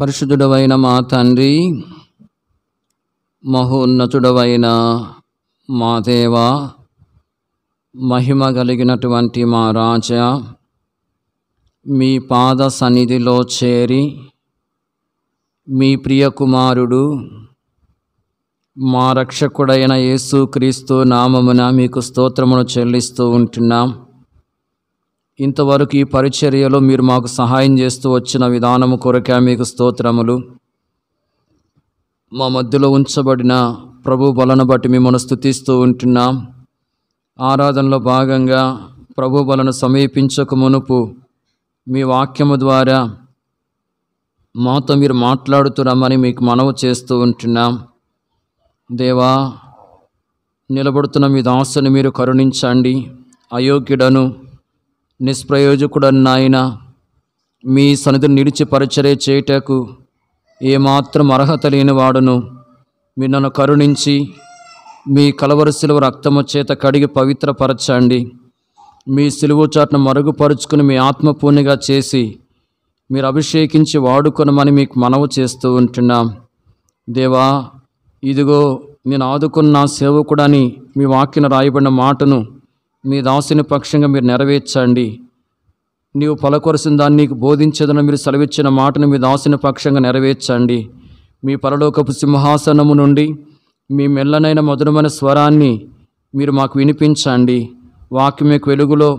పరిశుద్ధుడవైన మా తండ్రి మహోన్నతుడవైన మా దేవ మహిమ కలిగినటువంటి మా రాజా మీ పాద సన్నిధిలో చేరి మీ ప్రియ కుమారుడు మా రక్షకుడైన యేసుక్రీస్తు నామమున మీకు స్తోత్రమును చెల్లిస్తూ ఉంటున్నాం ఇంతవరకు ఈ పరిచర్యలో మీరు మాకు సహాయం చేస్తూ వచ్చిన విధానము కొరకే మీకు స్తోత్రములు మా మధ్యలో ఉంచబడిన ప్రభు బలను బట్టి మిమ్మల్ని స్థుతిస్తూ ఉంటున్నాం ఆరాధనలో భాగంగా ప్రభు బలను సమీపించక మునుపు మీ వాక్యము ద్వారా మాతో మీరు మాట్లాడుతున్నామని మీకు మనవి చేస్తూ ఉంటున్నాం దేవా నిలబడుతున్న మీ దాసుని మీరు కరుణించండి అయోగ్యుడను నిష్ప్రయోజకుడన్న ఆయన మీ సన్నిధిని నిలిచి పరిచరే చేయటకు ఏమాత్రం అర్హత లేనివాడును మీ నన్ను కరుణించి మీ కలవర రక్తము చేత కడిగి పవిత్రపరచండి మీ సిలువ చాటును మరుగుపరుచుకుని మీ ఆత్మపూర్ణిగా చేసి మీరు అభిషేకించి వాడుకొనమని మీకు మనవు చేస్తూ ఉంటున్నాం దేవా ఇదిగో నేను ఆదుకున్న సేవకుడని మీ వాక్యను రాయబడిన మాటను మీ దాసుని పక్షంగా మీరు నెరవేర్చండి నీవు పలకొరిసిన దాన్ని నీకు బోధించదని మీరు సెలవిచ్చిన మాటను మీ దాసుని పక్షంగా నెరవేర్చండి మీ పరలోకపు సింహాసనము నుండి మీ మెల్లనైన మధురమైన స్వరాన్ని మీరు మాకు వినిపించండి వాక్యం యొక్క వెలుగులో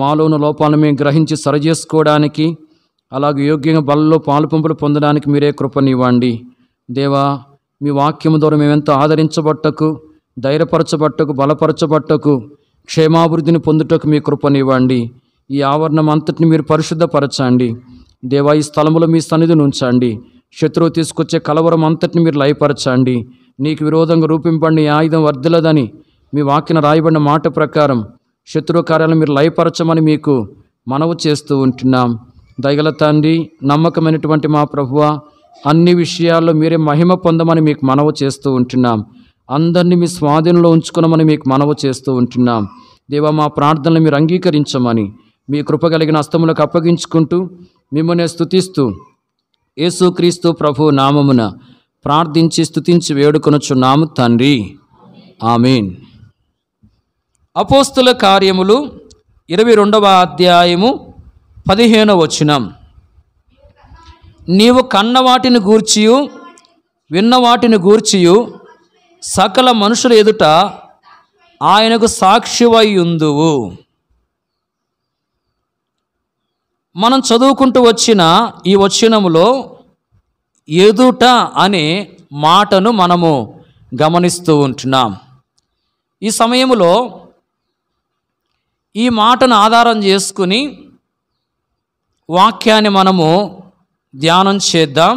మాలోని లోపాలను మేము గ్రహించి సరిచేసుకోవడానికి అలాగే యోగ్యంగా బలలో పాలుపంపులు పొందడానికి మీరే కృపనివ్వండి దేవా మీ వాక్యం ద్వారా మేమెంతో ఆదరించబట్టకు ధైర్యపరచబట్టకు బలపరచబట్టకు క్షేమాభివృద్ధిని పొందుటకు మీ కృపనివ్వండి ఈ ఆవరణం అంతటిని మీరు పరిశుద్ధపరచండి దేవా ఈ స్థలంలో మీ సన్నిధిని ఉంచండి శత్రువు తీసుకొచ్చే కలవరం అంతటిని మీరు లయపరచండి నీకు విరోధంగా రూపింపండి ఆయుధం వర్ధలదని మీ వాకిన రాయబడిన మాట ప్రకారం శత్రువు కార్యాలను మీరు లయపరచమని మీకు మనవు చేస్తూ ఉంటున్నాం దయగల తండ్రి నమ్మకమైనటువంటి మా ప్రభువ అన్ని విషయాల్లో మీరే మహిమ పొందమని మీకు మనవు చేస్తూ ఉంటున్నాం అందరినీ మీ స్వాధీనంలో ఉంచుకున్నామని మీకు మనవు చేస్తూ ఉంటున్నాం దేవా మా ప్రార్థనలు మీరు అంగీకరించమని మీ కృప కలిగిన అస్తములకు అప్పగించుకుంటూ మిమ్మల్ని స్థుతిస్తూ యేసుక్రీస్తు ప్రభు నామమున ప్రార్థించి స్థుతించి వేడుకొనొచ్చున్నాము తండ్రి ఆమెన్ అపోస్తుల కార్యములు ఇరవై రెండవ అధ్యాయము పదిహేనవ వచనం నీవు కన్న వాటిని గూర్చియు విన్న వాటిని గూర్చియు సకల మనుషులు ఎదుట ఆయనకు సాక్షివై ఉందువు మనం చదువుకుంటూ వచ్చిన ఈ వచ్చినములో ఎదుట అనే మాటను మనము గమనిస్తూ ఉంటున్నాం ఈ సమయంలో ఈ మాటను ఆధారం చేసుకుని వాక్యాన్ని మనము ధ్యానం చేద్దాం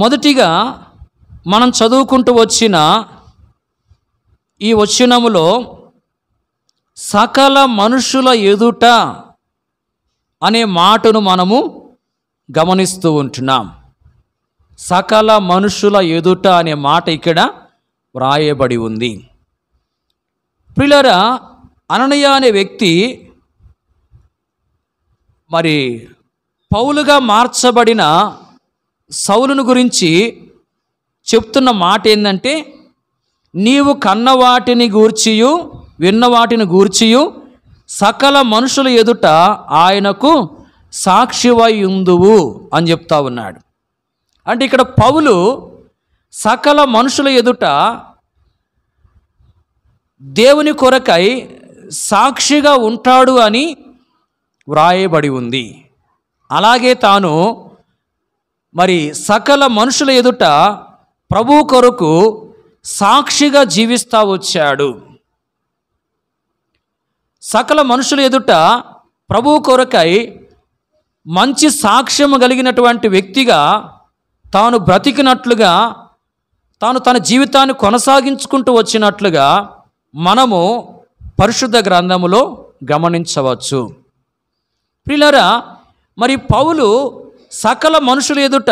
మొదటిగా మనం చదువుకుంటూ వచ్చిన ఈ వచ్చినములో సకల మనుషుల ఎదుట అనే మాటను మనము గమనిస్తూ ఉంటున్నాం సకల మనుషుల ఎదుట అనే మాట ఇక్కడ వ్రాయబడి ఉంది ప్రిలరా అననయ అనే వ్యక్తి మరి పౌలుగా మార్చబడిన సౌలును గురించి చెప్తున్న మాట ఏంటంటే నీవు కన్న వాటిని గూర్చియు విన్న వాటిని గూర్చియు సకల మనుషుల ఎదుట ఆయనకు సాక్షివైందువు అని చెప్తా ఉన్నాడు అంటే ఇక్కడ పౌలు సకల మనుషుల ఎదుట దేవుని కొరకై సాక్షిగా ఉంటాడు అని వ్రాయబడి ఉంది అలాగే తాను మరి సకల మనుషుల ఎదుట ప్రభు కొరకు సాక్షిగా జీవిస్తా వచ్చాడు సకల మనుషుల ఎదుట ప్రభు కొరకై మంచి సాక్ష్యం కలిగినటువంటి వ్యక్తిగా తాను బ్రతికినట్లుగా తాను తన జీవితాన్ని కొనసాగించుకుంటూ వచ్చినట్లుగా మనము పరిశుద్ధ గ్రంథములో గమనించవచ్చు పిల్లరా మరి పౌలు సకల మనుషుల ఎదుట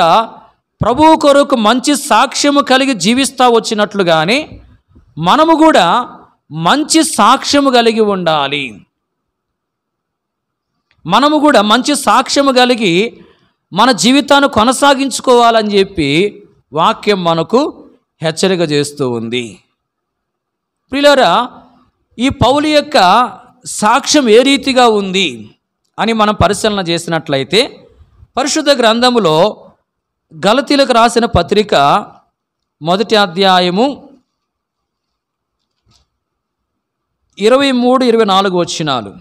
ప్రభు కొరకు మంచి సాక్ష్యము కలిగి జీవిస్తూ వచ్చినట్లు కానీ మనము కూడా మంచి సాక్ష్యము కలిగి ఉండాలి మనము కూడా మంచి సాక్ష్యము కలిగి మన జీవితాన్ని కొనసాగించుకోవాలని చెప్పి వాక్యం మనకు హెచ్చరిక చేస్తూ ఉంది ప్రిలరా ఈ పౌలు యొక్క సాక్ష్యం ఏ రీతిగా ఉంది అని మనం పరిశీలన చేసినట్లయితే పరిశుద్ధ గ్రంథములో గలతీలకు రాసిన పత్రిక మొదటి అధ్యాయము ఇరవై మూడు ఇరవై నాలుగు వచ్చినాలు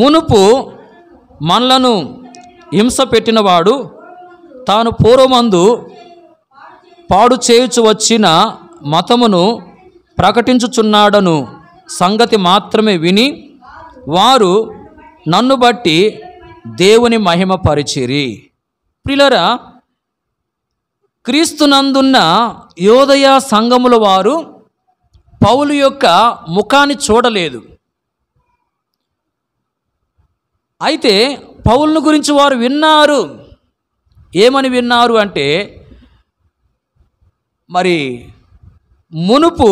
మునుపు మనలను హింస పెట్టినవాడు తాను పూర్వమందు పాడు చేయుచు వచ్చిన మతమును ప్రకటించుచున్నాడను సంగతి మాత్రమే విని వారు నన్ను బట్టి దేవుని మహిమ పరిచిరి ప్రిలరా క్రీస్తునందున్న యోదయ సంఘముల వారు పౌలు యొక్క ముఖాన్ని చూడలేదు అయితే పౌలను గురించి వారు విన్నారు ఏమని విన్నారు అంటే మరి మునుపు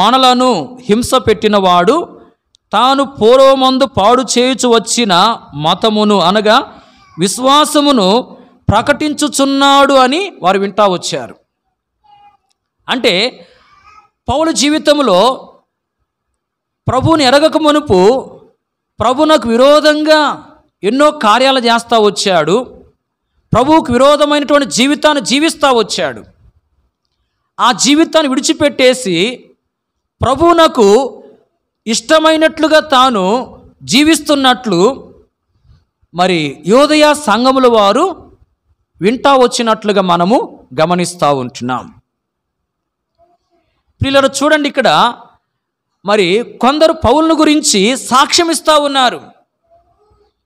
మనలను హింస పెట్టినవాడు తాను పూర్వమందు పాడు చేయుచు వచ్చిన మతమును అనగా విశ్వాసమును ప్రకటించుచున్నాడు అని వారు వింటా వచ్చారు అంటే పౌల జీవితంలో ప్రభుని ఎరగక మునుపు ప్రభునకు విరోధంగా ఎన్నో కార్యాలు చేస్తూ వచ్చాడు ప్రభువుకు విరోధమైనటువంటి జీవితాన్ని జీవిస్తూ వచ్చాడు ఆ జీవితాన్ని విడిచిపెట్టేసి ప్రభువునకు ఇష్టమైనట్లుగా తాను జీవిస్తున్నట్లు మరి యోదయ సంఘముల వారు వింటా వచ్చినట్లుగా మనము గమనిస్తూ ఉంటున్నాం పిల్లలు చూడండి ఇక్కడ మరి కొందరు పౌలను గురించి సాక్ష్యం ఉన్నారు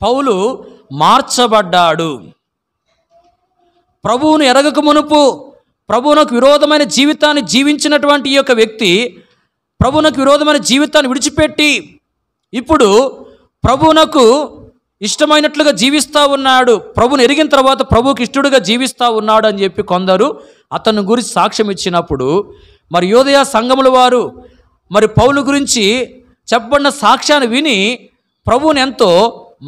పౌలు మార్చబడ్డాడు ప్రభువును ఎరగక మునుపు ప్రభువునకు విరోధమైన జీవితాన్ని జీవించినటువంటి ఈ యొక్క వ్యక్తి ప్రభునకు విరోధమైన జీవితాన్ని విడిచిపెట్టి ఇప్పుడు ప్రభునకు ఇష్టమైనట్లుగా జీవిస్తూ ఉన్నాడు ప్రభుని ఎరిగిన తర్వాత ప్రభుకి ఇష్టడుగా జీవిస్తూ ఉన్నాడు అని చెప్పి కొందరు అతను గురించి సాక్ష్యం ఇచ్చినప్పుడు మరి యోదయ సంఘముల వారు మరి పౌలు గురించి చెప్పబడిన సాక్ష్యాన్ని విని ప్రభువుని ఎంతో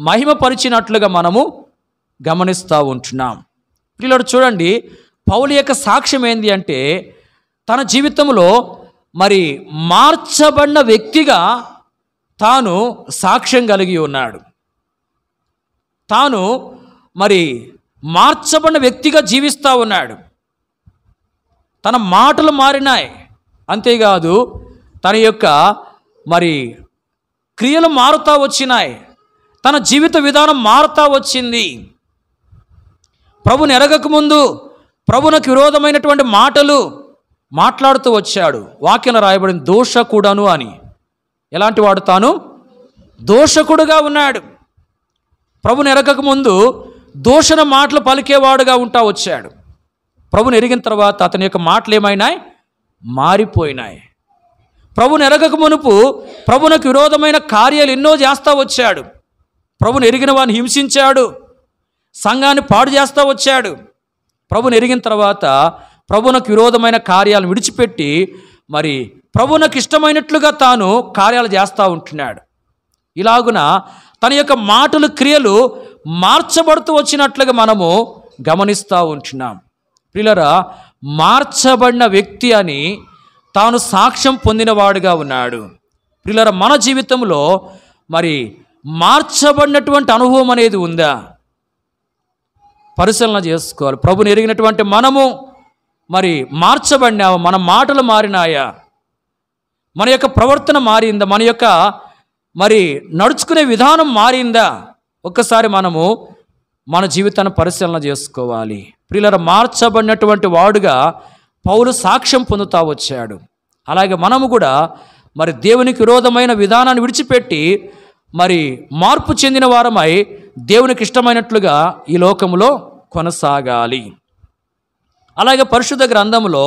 మహిమపరిచినట్లుగా మనము గమనిస్తూ ఉంటున్నాం పిల్లడు చూడండి పౌలు యొక్క సాక్ష్యం ఏంటి అంటే తన జీవితంలో మరి మార్చబడిన వ్యక్తిగా తాను సాక్ష్యం కలిగి ఉన్నాడు తాను మరి మార్చబడిన వ్యక్తిగా జీవిస్తూ ఉన్నాడు తన మాటలు మారినాయి అంతేకాదు తన యొక్క మరి క్రియలు మారుతూ వచ్చినాయి తన జీవిత విధానం మారుతూ వచ్చింది ప్రభుని ఎరగకముందు ప్రభునకు విరోధమైనటువంటి మాటలు మాట్లాడుతూ వచ్చాడు వాక్యం రాయబడిన దోషకుడను అని ఎలాంటి వాడు తాను దోషకుడుగా ఉన్నాడు ప్రభుని ఎరగక ముందు దోషణ మాటలు పలికేవాడుగా ఉంటా వచ్చాడు ప్రభుని ఎరిగిన తర్వాత అతని యొక్క మాటలు ఏమైనాయి మారిపోయినాయి ప్రభుని ఎరగక మునుపు ప్రభునకు విరోధమైన కార్యాలు ఎన్నో చేస్తూ వచ్చాడు ప్రభుని ఎరిగిన వాడిని హింసించాడు సంఘాన్ని పాడు చేస్తూ వచ్చాడు ప్రభుని ఎరిగిన తర్వాత ప్రభునకు విరోధమైన కార్యాలను విడిచిపెట్టి మరి ప్రభునకు ఇష్టమైనట్లుగా తాను కార్యాలు చేస్తూ ఉంటున్నాడు ఇలాగున తన యొక్క మాటలు క్రియలు మార్చబడుతూ వచ్చినట్లుగా మనము గమనిస్తూ ఉంటున్నాం పిల్లరా మార్చబడిన వ్యక్తి అని తాను సాక్ష్యం పొందినవాడుగా ఉన్నాడు పిల్లర మన జీవితంలో మరి మార్చబడినటువంటి అనుభవం అనేది ఉందా పరిశీలన చేసుకోవాలి ప్రభుని ఎరిగినటువంటి మనము మరి మార్చబడినావా మన మాటలు మారినాయా మన యొక్క ప్రవర్తన మారిందా మన యొక్క మరి నడుచుకునే విధానం మారిందా ఒక్కసారి మనము మన జీవితాన్ని పరిశీలన చేసుకోవాలి ప్రియుల మార్చబడినటువంటి వాడుగా పౌరు సాక్ష్యం పొందుతా వచ్చాడు అలాగే మనము కూడా మరి దేవునికి విరోధమైన విధానాన్ని విడిచిపెట్టి మరి మార్పు చెందిన వారమై దేవునికి ఇష్టమైనట్లుగా ఈ లోకంలో కొనసాగాలి అలాగే పరిశుద్ధ గ్రంథంలో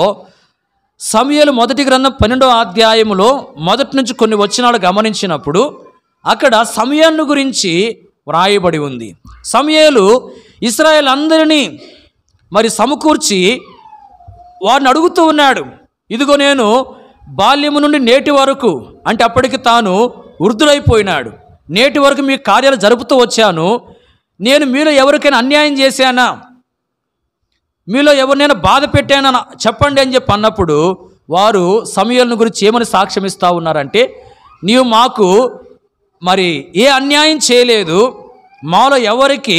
సమయలు మొదటి గ్రంథం పన్నెండో అధ్యాయములో మొదటి నుంచి కొన్ని వచ్చినాలు గమనించినప్పుడు అక్కడ సమయాన్ని గురించి వ్రాయబడి ఉంది సమయలు ఇస్రాయల్ అందరినీ మరి సమకూర్చి వారిని అడుగుతూ ఉన్నాడు ఇదిగో నేను బాల్యము నుండి నేటి వరకు అంటే అప్పటికి తాను వృద్ధుడైపోయినాడు నేటి వరకు మీ కార్యాలు జరుపుతూ వచ్చాను నేను మీరు ఎవరికైనా అన్యాయం చేశానా మీలో ఎవరు నేను బాధ పెట్టానని చెప్పండి అని చెప్పి అన్నప్పుడు వారు సమయాలను గురించి ఏమని సాక్ష్యం ఇస్తూ ఉన్నారంటే నీవు మాకు మరి ఏ అన్యాయం చేయలేదు మాలో ఎవరికి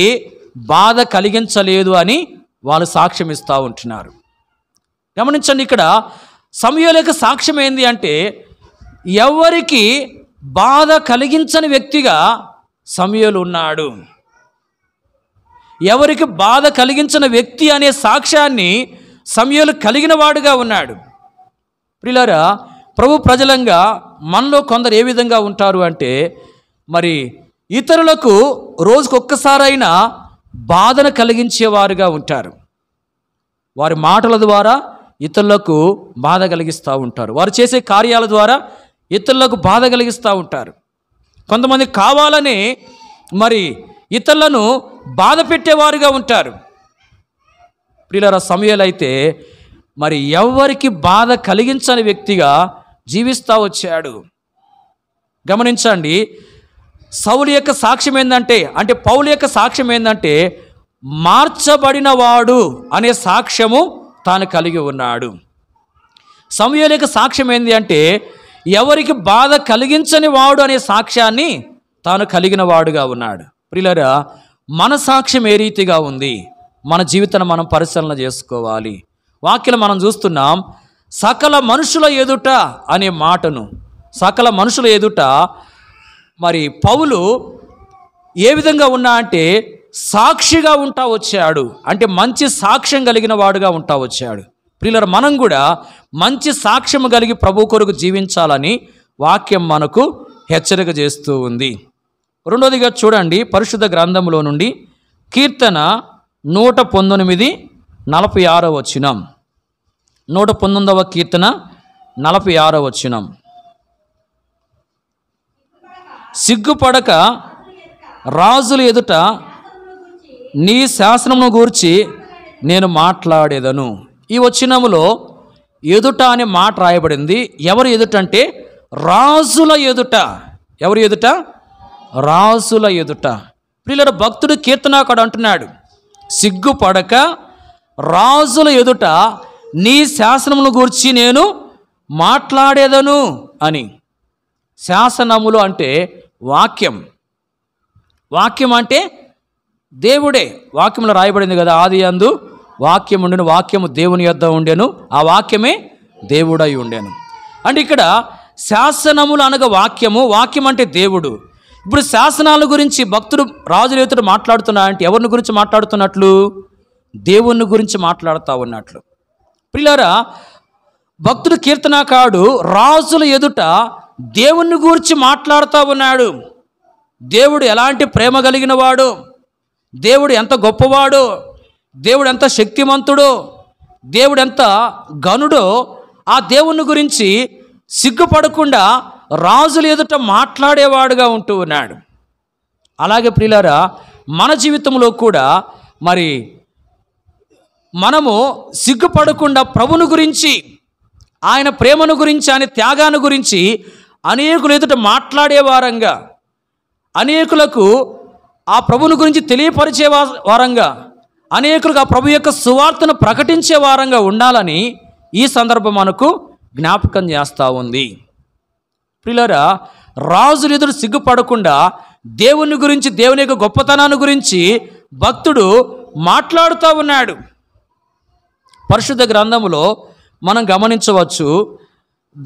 బాధ కలిగించలేదు అని వాళ్ళు సాక్ష్యం ఇస్తూ ఉంటున్నారు గమనించండి ఇక్కడ సమయాలకు సాక్ష్యం ఏంది అంటే ఎవరికి బాధ కలిగించని వ్యక్తిగా సమయలు ఉన్నాడు ఎవరికి బాధ కలిగించిన వ్యక్తి అనే సాక్ష్యాన్ని సమయంలో కలిగిన వాడుగా ఉన్నాడు ప్రిలారా ప్రభు ప్రజలంగా మనలో కొందరు ఏ విధంగా ఉంటారు అంటే మరి ఇతరులకు రోజుకొక్కసారైనా బాధను కలిగించేవారుగా ఉంటారు వారి మాటల ద్వారా ఇతరులకు బాధ కలిగిస్తూ ఉంటారు వారు చేసే కార్యాల ద్వారా ఇతరులకు బాధ కలిగిస్తూ ఉంటారు కొంతమంది కావాలని మరి ఇతరులను బాధ పెట్టేవారుగా ఉంటారు సమయాలు అయితే మరి ఎవరికి బాధ కలిగించని వ్యక్తిగా జీవిస్తూ వచ్చాడు గమనించండి సౌలు యొక్క సాక్ష్యం ఏంటంటే అంటే పౌలు యొక్క సాక్ష్యం ఏంటంటే మార్చబడినవాడు అనే సాక్ష్యము తాను కలిగి ఉన్నాడు సమయాల యొక్క సాక్ష్యం ఏంటి అంటే ఎవరికి బాధ కలిగించని వాడు అనే సాక్ష్యాన్ని తాను కలిగిన వాడుగా ఉన్నాడు ప్రిలరా మన సాక్ష్యం ఏ రీతిగా ఉంది మన జీవితాన్ని మనం పరిశీలన చేసుకోవాలి వాక్యం మనం చూస్తున్నాం సకల మనుషుల ఎదుట అనే మాటను సకల మనుషుల ఎదుట మరి పౌలు ఏ విధంగా ఉన్నా అంటే సాక్షిగా ఉంటా వచ్చాడు అంటే మంచి సాక్ష్యం కలిగిన వాడుగా ఉంటా వచ్చాడు ప్రియులర్ మనం కూడా మంచి సాక్ష్యం కలిగి ప్రభు కొరకు జీవించాలని వాక్యం మనకు హెచ్చరిక చేస్తూ ఉంది రెండోదిగా చూడండి పరిశుద్ధ గ్రంథంలో నుండి కీర్తన నూట పంతొమ్మిది నలభై ఆరో వచ్చినం నూట పంతొమ్మిదవ కీర్తన నలభై ఆరో వచ్చినం సిగ్గుపడక రాజుల ఎదుట నీ శాసనమును గూర్చి నేను మాట్లాడేదను ఈ వచ్చినములో ఎదుట అనే మాట రాయబడింది ఎవరు ఎదుట అంటే రాజుల ఎదుట ఎవరు ఎదుట రాజుల ఎదుట ప్రియుల భక్తుడు కీర్తనాకుడు అంటున్నాడు సిగ్గుపడక రాజుల ఎదుట నీ శాసనమును గూర్చి నేను మాట్లాడేదను అని శాసనములు అంటే వాక్యం వాక్యం అంటే దేవుడే వాక్యంలో రాయబడింది కదా ఆది అందు వాక్యం ఉండను వాక్యము దేవుని యొద్ద ఉండేను ఆ వాక్యమే దేవుడై ఉండేను అంటే ఇక్కడ శాసనములు అనగా వాక్యము వాక్యం అంటే దేవుడు ఇప్పుడు శాసనాల గురించి భక్తుడు రాజులేతుడు మాట్లాడుతున్నా అంటే ఎవరిని గురించి మాట్లాడుతున్నట్లు దేవుని గురించి మాట్లాడుతూ ఉన్నట్లు పిల్లరా భక్తుడు కీర్తనాకాడు రాజుల ఎదుట దేవుని గురించి మాట్లాడుతూ ఉన్నాడు దేవుడు ఎలాంటి ప్రేమ కలిగినవాడు దేవుడు ఎంత గొప్పవాడు దేవుడు ఎంత శక్తిమంతుడు దేవుడు ఎంత గనుడో ఆ దేవుని గురించి సిగ్గుపడకుండా రాజులు ఎదుట మాట్లాడేవాడుగా ఉంటూ ఉన్నాడు అలాగే ప్రియులారా మన జీవితంలో కూడా మరి మనము సిగ్గుపడకుండా ప్రభును గురించి ఆయన ప్రేమను గురించి ఆయన త్యాగాన్ని గురించి అనేకులు ఎదుట మాట్లాడేవారంగా అనేకులకు ఆ ప్రభుని గురించి తెలియపరిచే వారంగా అనేకులకు ఆ ప్రభు యొక్క సువార్తను ప్రకటించే వారంగా ఉండాలని ఈ సందర్భం మనకు జ్ఞాపకం చేస్తూ ఉంది ప్రిలరా రాజులు ఎదురు సిగ్గుపడకుండా దేవుని గురించి దేవుని యొక్క గొప్పతనాన్ని గురించి భక్తుడు మాట్లాడుతూ ఉన్నాడు పరిశుద్ధ గ్రంథములో మనం గమనించవచ్చు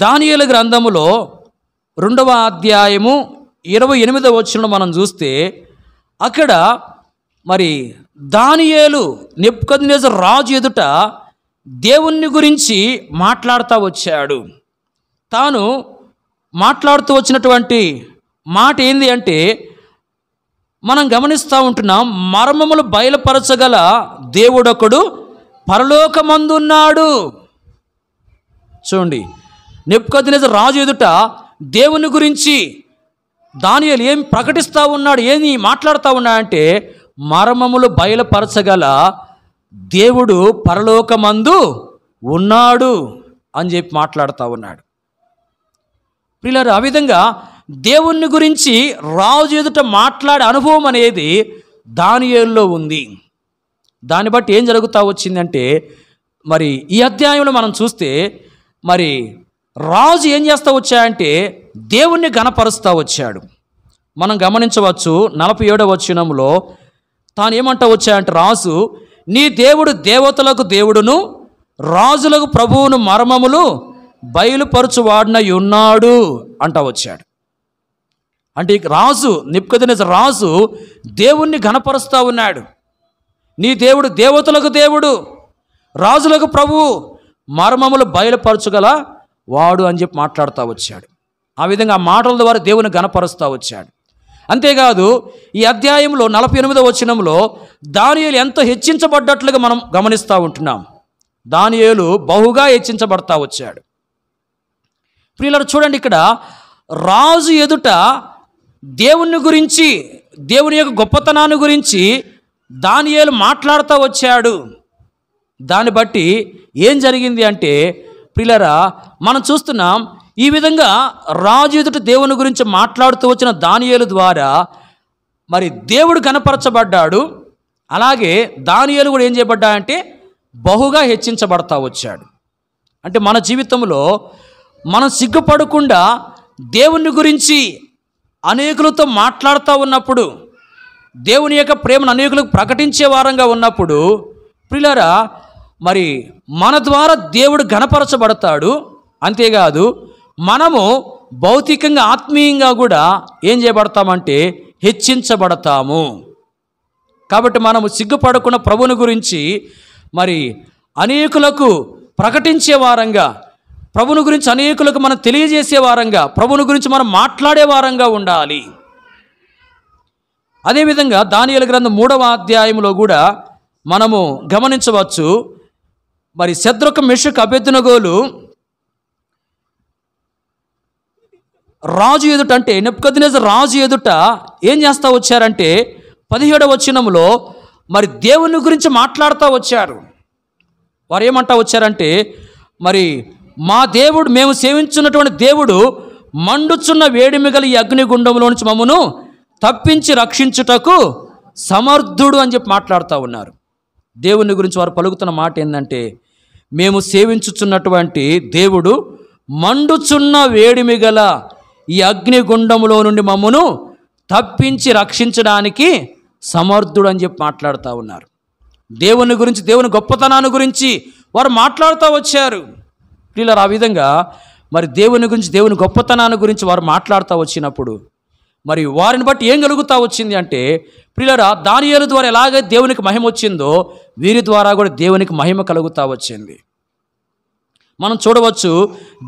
దానియుల గ్రంథములో రెండవ అధ్యాయము ఇరవై ఎనిమిదవ వచ్చిన మనం చూస్తే అక్కడ మరి దానియేలు నెప్పుకదినేజ రాజు ఎదుట దేవుణ్ణి గురించి మాట్లాడుతూ వచ్చాడు తాను మాట్లాడుతూ వచ్చినటువంటి మాట ఏంది అంటే మనం గమనిస్తూ ఉంటున్నాం మర్మములు బయలుపరచగల దేవుడొకడు పరలోకమందున్నాడు చూడండి నెప్పుకొద్దిన రాజు ఎదుట దేవుని గురించి దానియలు ఏం ప్రకటిస్తూ ఉన్నాడు ఏమి మాట్లాడుతూ ఉన్నాడంటే మర్మములు బయలుపరచగల దేవుడు పరలోకమందు ఉన్నాడు అని చెప్పి మాట్లాడుతూ ఉన్నాడు పిల్లలు ఆ విధంగా దేవుణ్ణి గురించి రాజు ఎదుట మాట్లాడే అనుభవం అనేది దానియేల్లో ఉంది దాన్ని బట్టి ఏం జరుగుతూ వచ్చిందంటే మరి ఈ అధ్యాయంలో మనం చూస్తే మరి రాజు ఏం చేస్తూ వచ్చాయంటే దేవుణ్ణి గణపరుస్తూ వచ్చాడు మనం గమనించవచ్చు నలభై ఏడవ వచనంలో తాను ఏమంటా వచ్చాయంటే రాజు నీ దేవుడు దేవతలకు దేవుడును రాజులకు ప్రభువును మర్మములు వాడిన ఉన్నాడు అంటా వచ్చాడు అంటే రాజు నిప్కదిన రాజు దేవుణ్ణి ఘనపరుస్తూ ఉన్నాడు నీ దేవుడు దేవతలకు దేవుడు రాజులకు ప్రభు మర్మములు బయలుపరచుగల వాడు అని చెప్పి మాట్లాడుతూ వచ్చాడు ఆ విధంగా ఆ మాటల ద్వారా దేవుని గణపరుస్తూ వచ్చాడు అంతేకాదు ఈ అధ్యాయంలో నలభై ఎనిమిదో వచనంలో దానియులు ఎంత హెచ్చించబడ్డట్లుగా మనం గమనిస్తూ ఉంటున్నాం దానియేలు బహుగా హెచ్చించబడతా వచ్చాడు ప్రియులారు చూడండి ఇక్కడ రాజు ఎదుట దేవుని గురించి దేవుని యొక్క గొప్పతనాన్ని గురించి దానియేలు మాట్లాడుతూ వచ్చాడు దాన్ని బట్టి ఏం జరిగింది అంటే ప్రిలరా మనం చూస్తున్నాం ఈ విధంగా రాజు ఎదుట దేవుని గురించి మాట్లాడుతూ వచ్చిన దానియేలు ద్వారా మరి దేవుడు కనపరచబడ్డాడు అలాగే దానియేలు కూడా ఏం చేయబడ్డాడంటే అంటే బహుగా హెచ్చించబడతా వచ్చాడు అంటే మన జీవితంలో మనం సిగ్గుపడకుండా దేవుని గురించి అనేకులతో మాట్లాడుతూ ఉన్నప్పుడు దేవుని యొక్క ప్రేమను అనేకులకు ప్రకటించే వారంగా ఉన్నప్పుడు ప్రిలరా మరి మన ద్వారా దేవుడు గణపరచబడతాడు అంతేకాదు మనము భౌతికంగా ఆత్మీయంగా కూడా ఏం చేయబడతామంటే హెచ్చించబడతాము కాబట్టి మనము సిగ్గుపడకుండా ప్రభుని గురించి మరి అనేకులకు ప్రకటించే వారంగా ప్రభుని గురించి అనేకులకు మనం తెలియజేసే వారంగా ప్రభుని గురించి మనం మాట్లాడే వారంగా ఉండాలి అదేవిధంగా దానియల గ్రంథం మూడవ అధ్యాయంలో కూడా మనము గమనించవచ్చు మరి శత్రుక మిషక్ అభ్యర్థునగోలు రాజు ఎదుట అంటే నెప్కదినేజ రాజు ఎదుట ఏం చేస్తూ వచ్చారంటే పదిహేడవ వచ్చినంలో మరి దేవుని గురించి మాట్లాడుతూ వచ్చారు వారు ఏమంటా వచ్చారంటే మరి మా దేవుడు మేము సేవించున్నటువంటి దేవుడు మండుచున్న వేడిమిగల ఈ అగ్నిగుండంలో నుంచి మమ్మను తప్పించి రక్షించుటకు సమర్థుడు అని చెప్పి మాట్లాడుతూ ఉన్నారు దేవుని గురించి వారు పలుకుతున్న మాట ఏంటంటే మేము సేవించుచున్నటువంటి దేవుడు మండుచున్న వేడిమిగల ఈ అగ్నిగుండంలో నుండి మమ్మను తప్పించి రక్షించడానికి సమర్థుడు అని చెప్పి మాట్లాడుతూ ఉన్నారు దేవుని గురించి దేవుని గొప్పతనాన్ని గురించి వారు మాట్లాడుతూ వచ్చారు ప్రియులరు ఆ విధంగా మరి దేవుని గురించి దేవుని గొప్పతనాన్ని గురించి వారు మాట్లాడుతూ వచ్చినప్పుడు మరి వారిని బట్టి ఏం కలుగుతా వచ్చింది అంటే ప్రియులరా దానియాల ద్వారా ఎలాగే దేవునికి మహిమ వచ్చిందో వీరి ద్వారా కూడా దేవునికి మహిమ కలుగుతా వచ్చింది మనం చూడవచ్చు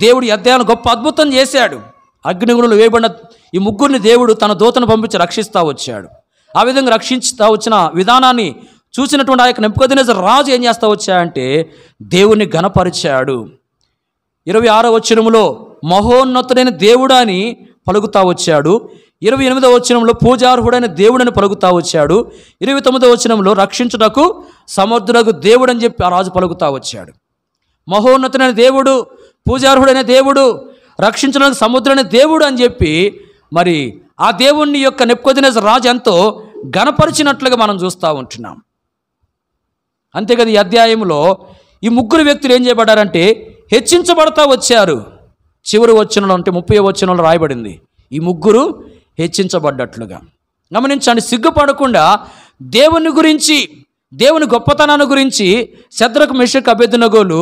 దేవుడు అధ్యాయాలను గొప్ప అద్భుతం చేశాడు అగ్నిగుణులు వేయబడిన ఈ ముగ్గురిని దేవుడు తన దూతను పంపించి రక్షిస్తూ వచ్చాడు ఆ విధంగా రక్షిస్తూ వచ్చిన విధానాన్ని చూసినటువంటి ఆ యొక్క నెప్పుకొదినేసరి రాజు ఏం చేస్తూ వచ్చాయంటే దేవుణ్ణి గణపరిచాడు ఇరవై ఆరో వచనంలో మహోన్నతుడైన దేవుడు అని పలుకుతా వచ్చాడు ఇరవై ఎనిమిదవ వచనంలో పూజార్హుడైన దేవుడని పలుకుతా వచ్చాడు ఇరవై తొమ్మిదవ వచనంలో రక్షించుటకు దేవుడు దేవుడని చెప్పి ఆ రాజు పలుకుతా వచ్చాడు మహోన్నతుడైన దేవుడు పూజార్హుడైన దేవుడు రక్షించడానికి సముద్రమైన దేవుడు అని చెప్పి మరి ఆ దేవుణ్ణి యొక్క నెప్పుకొదిన రాజు ఎంతో గణపరిచినట్లుగా మనం చూస్తూ ఉంటున్నాం అంతేకాదు ఈ అధ్యాయంలో ఈ ముగ్గురు వ్యక్తులు ఏం చేయబడ్డారంటే హెచ్చించబడతా వచ్చారు చివరి వచనంలో అంటే ముప్పై వచనంలో రాయబడింది ఈ ముగ్గురు హెచ్చించబడ్డట్లుగా గమనించండి సిగ్గుపడకుండా దేవుని గురించి దేవుని గొప్పతనాన్ని గురించి శత్రుకు మిషక్ అభ్యర్థినగోలు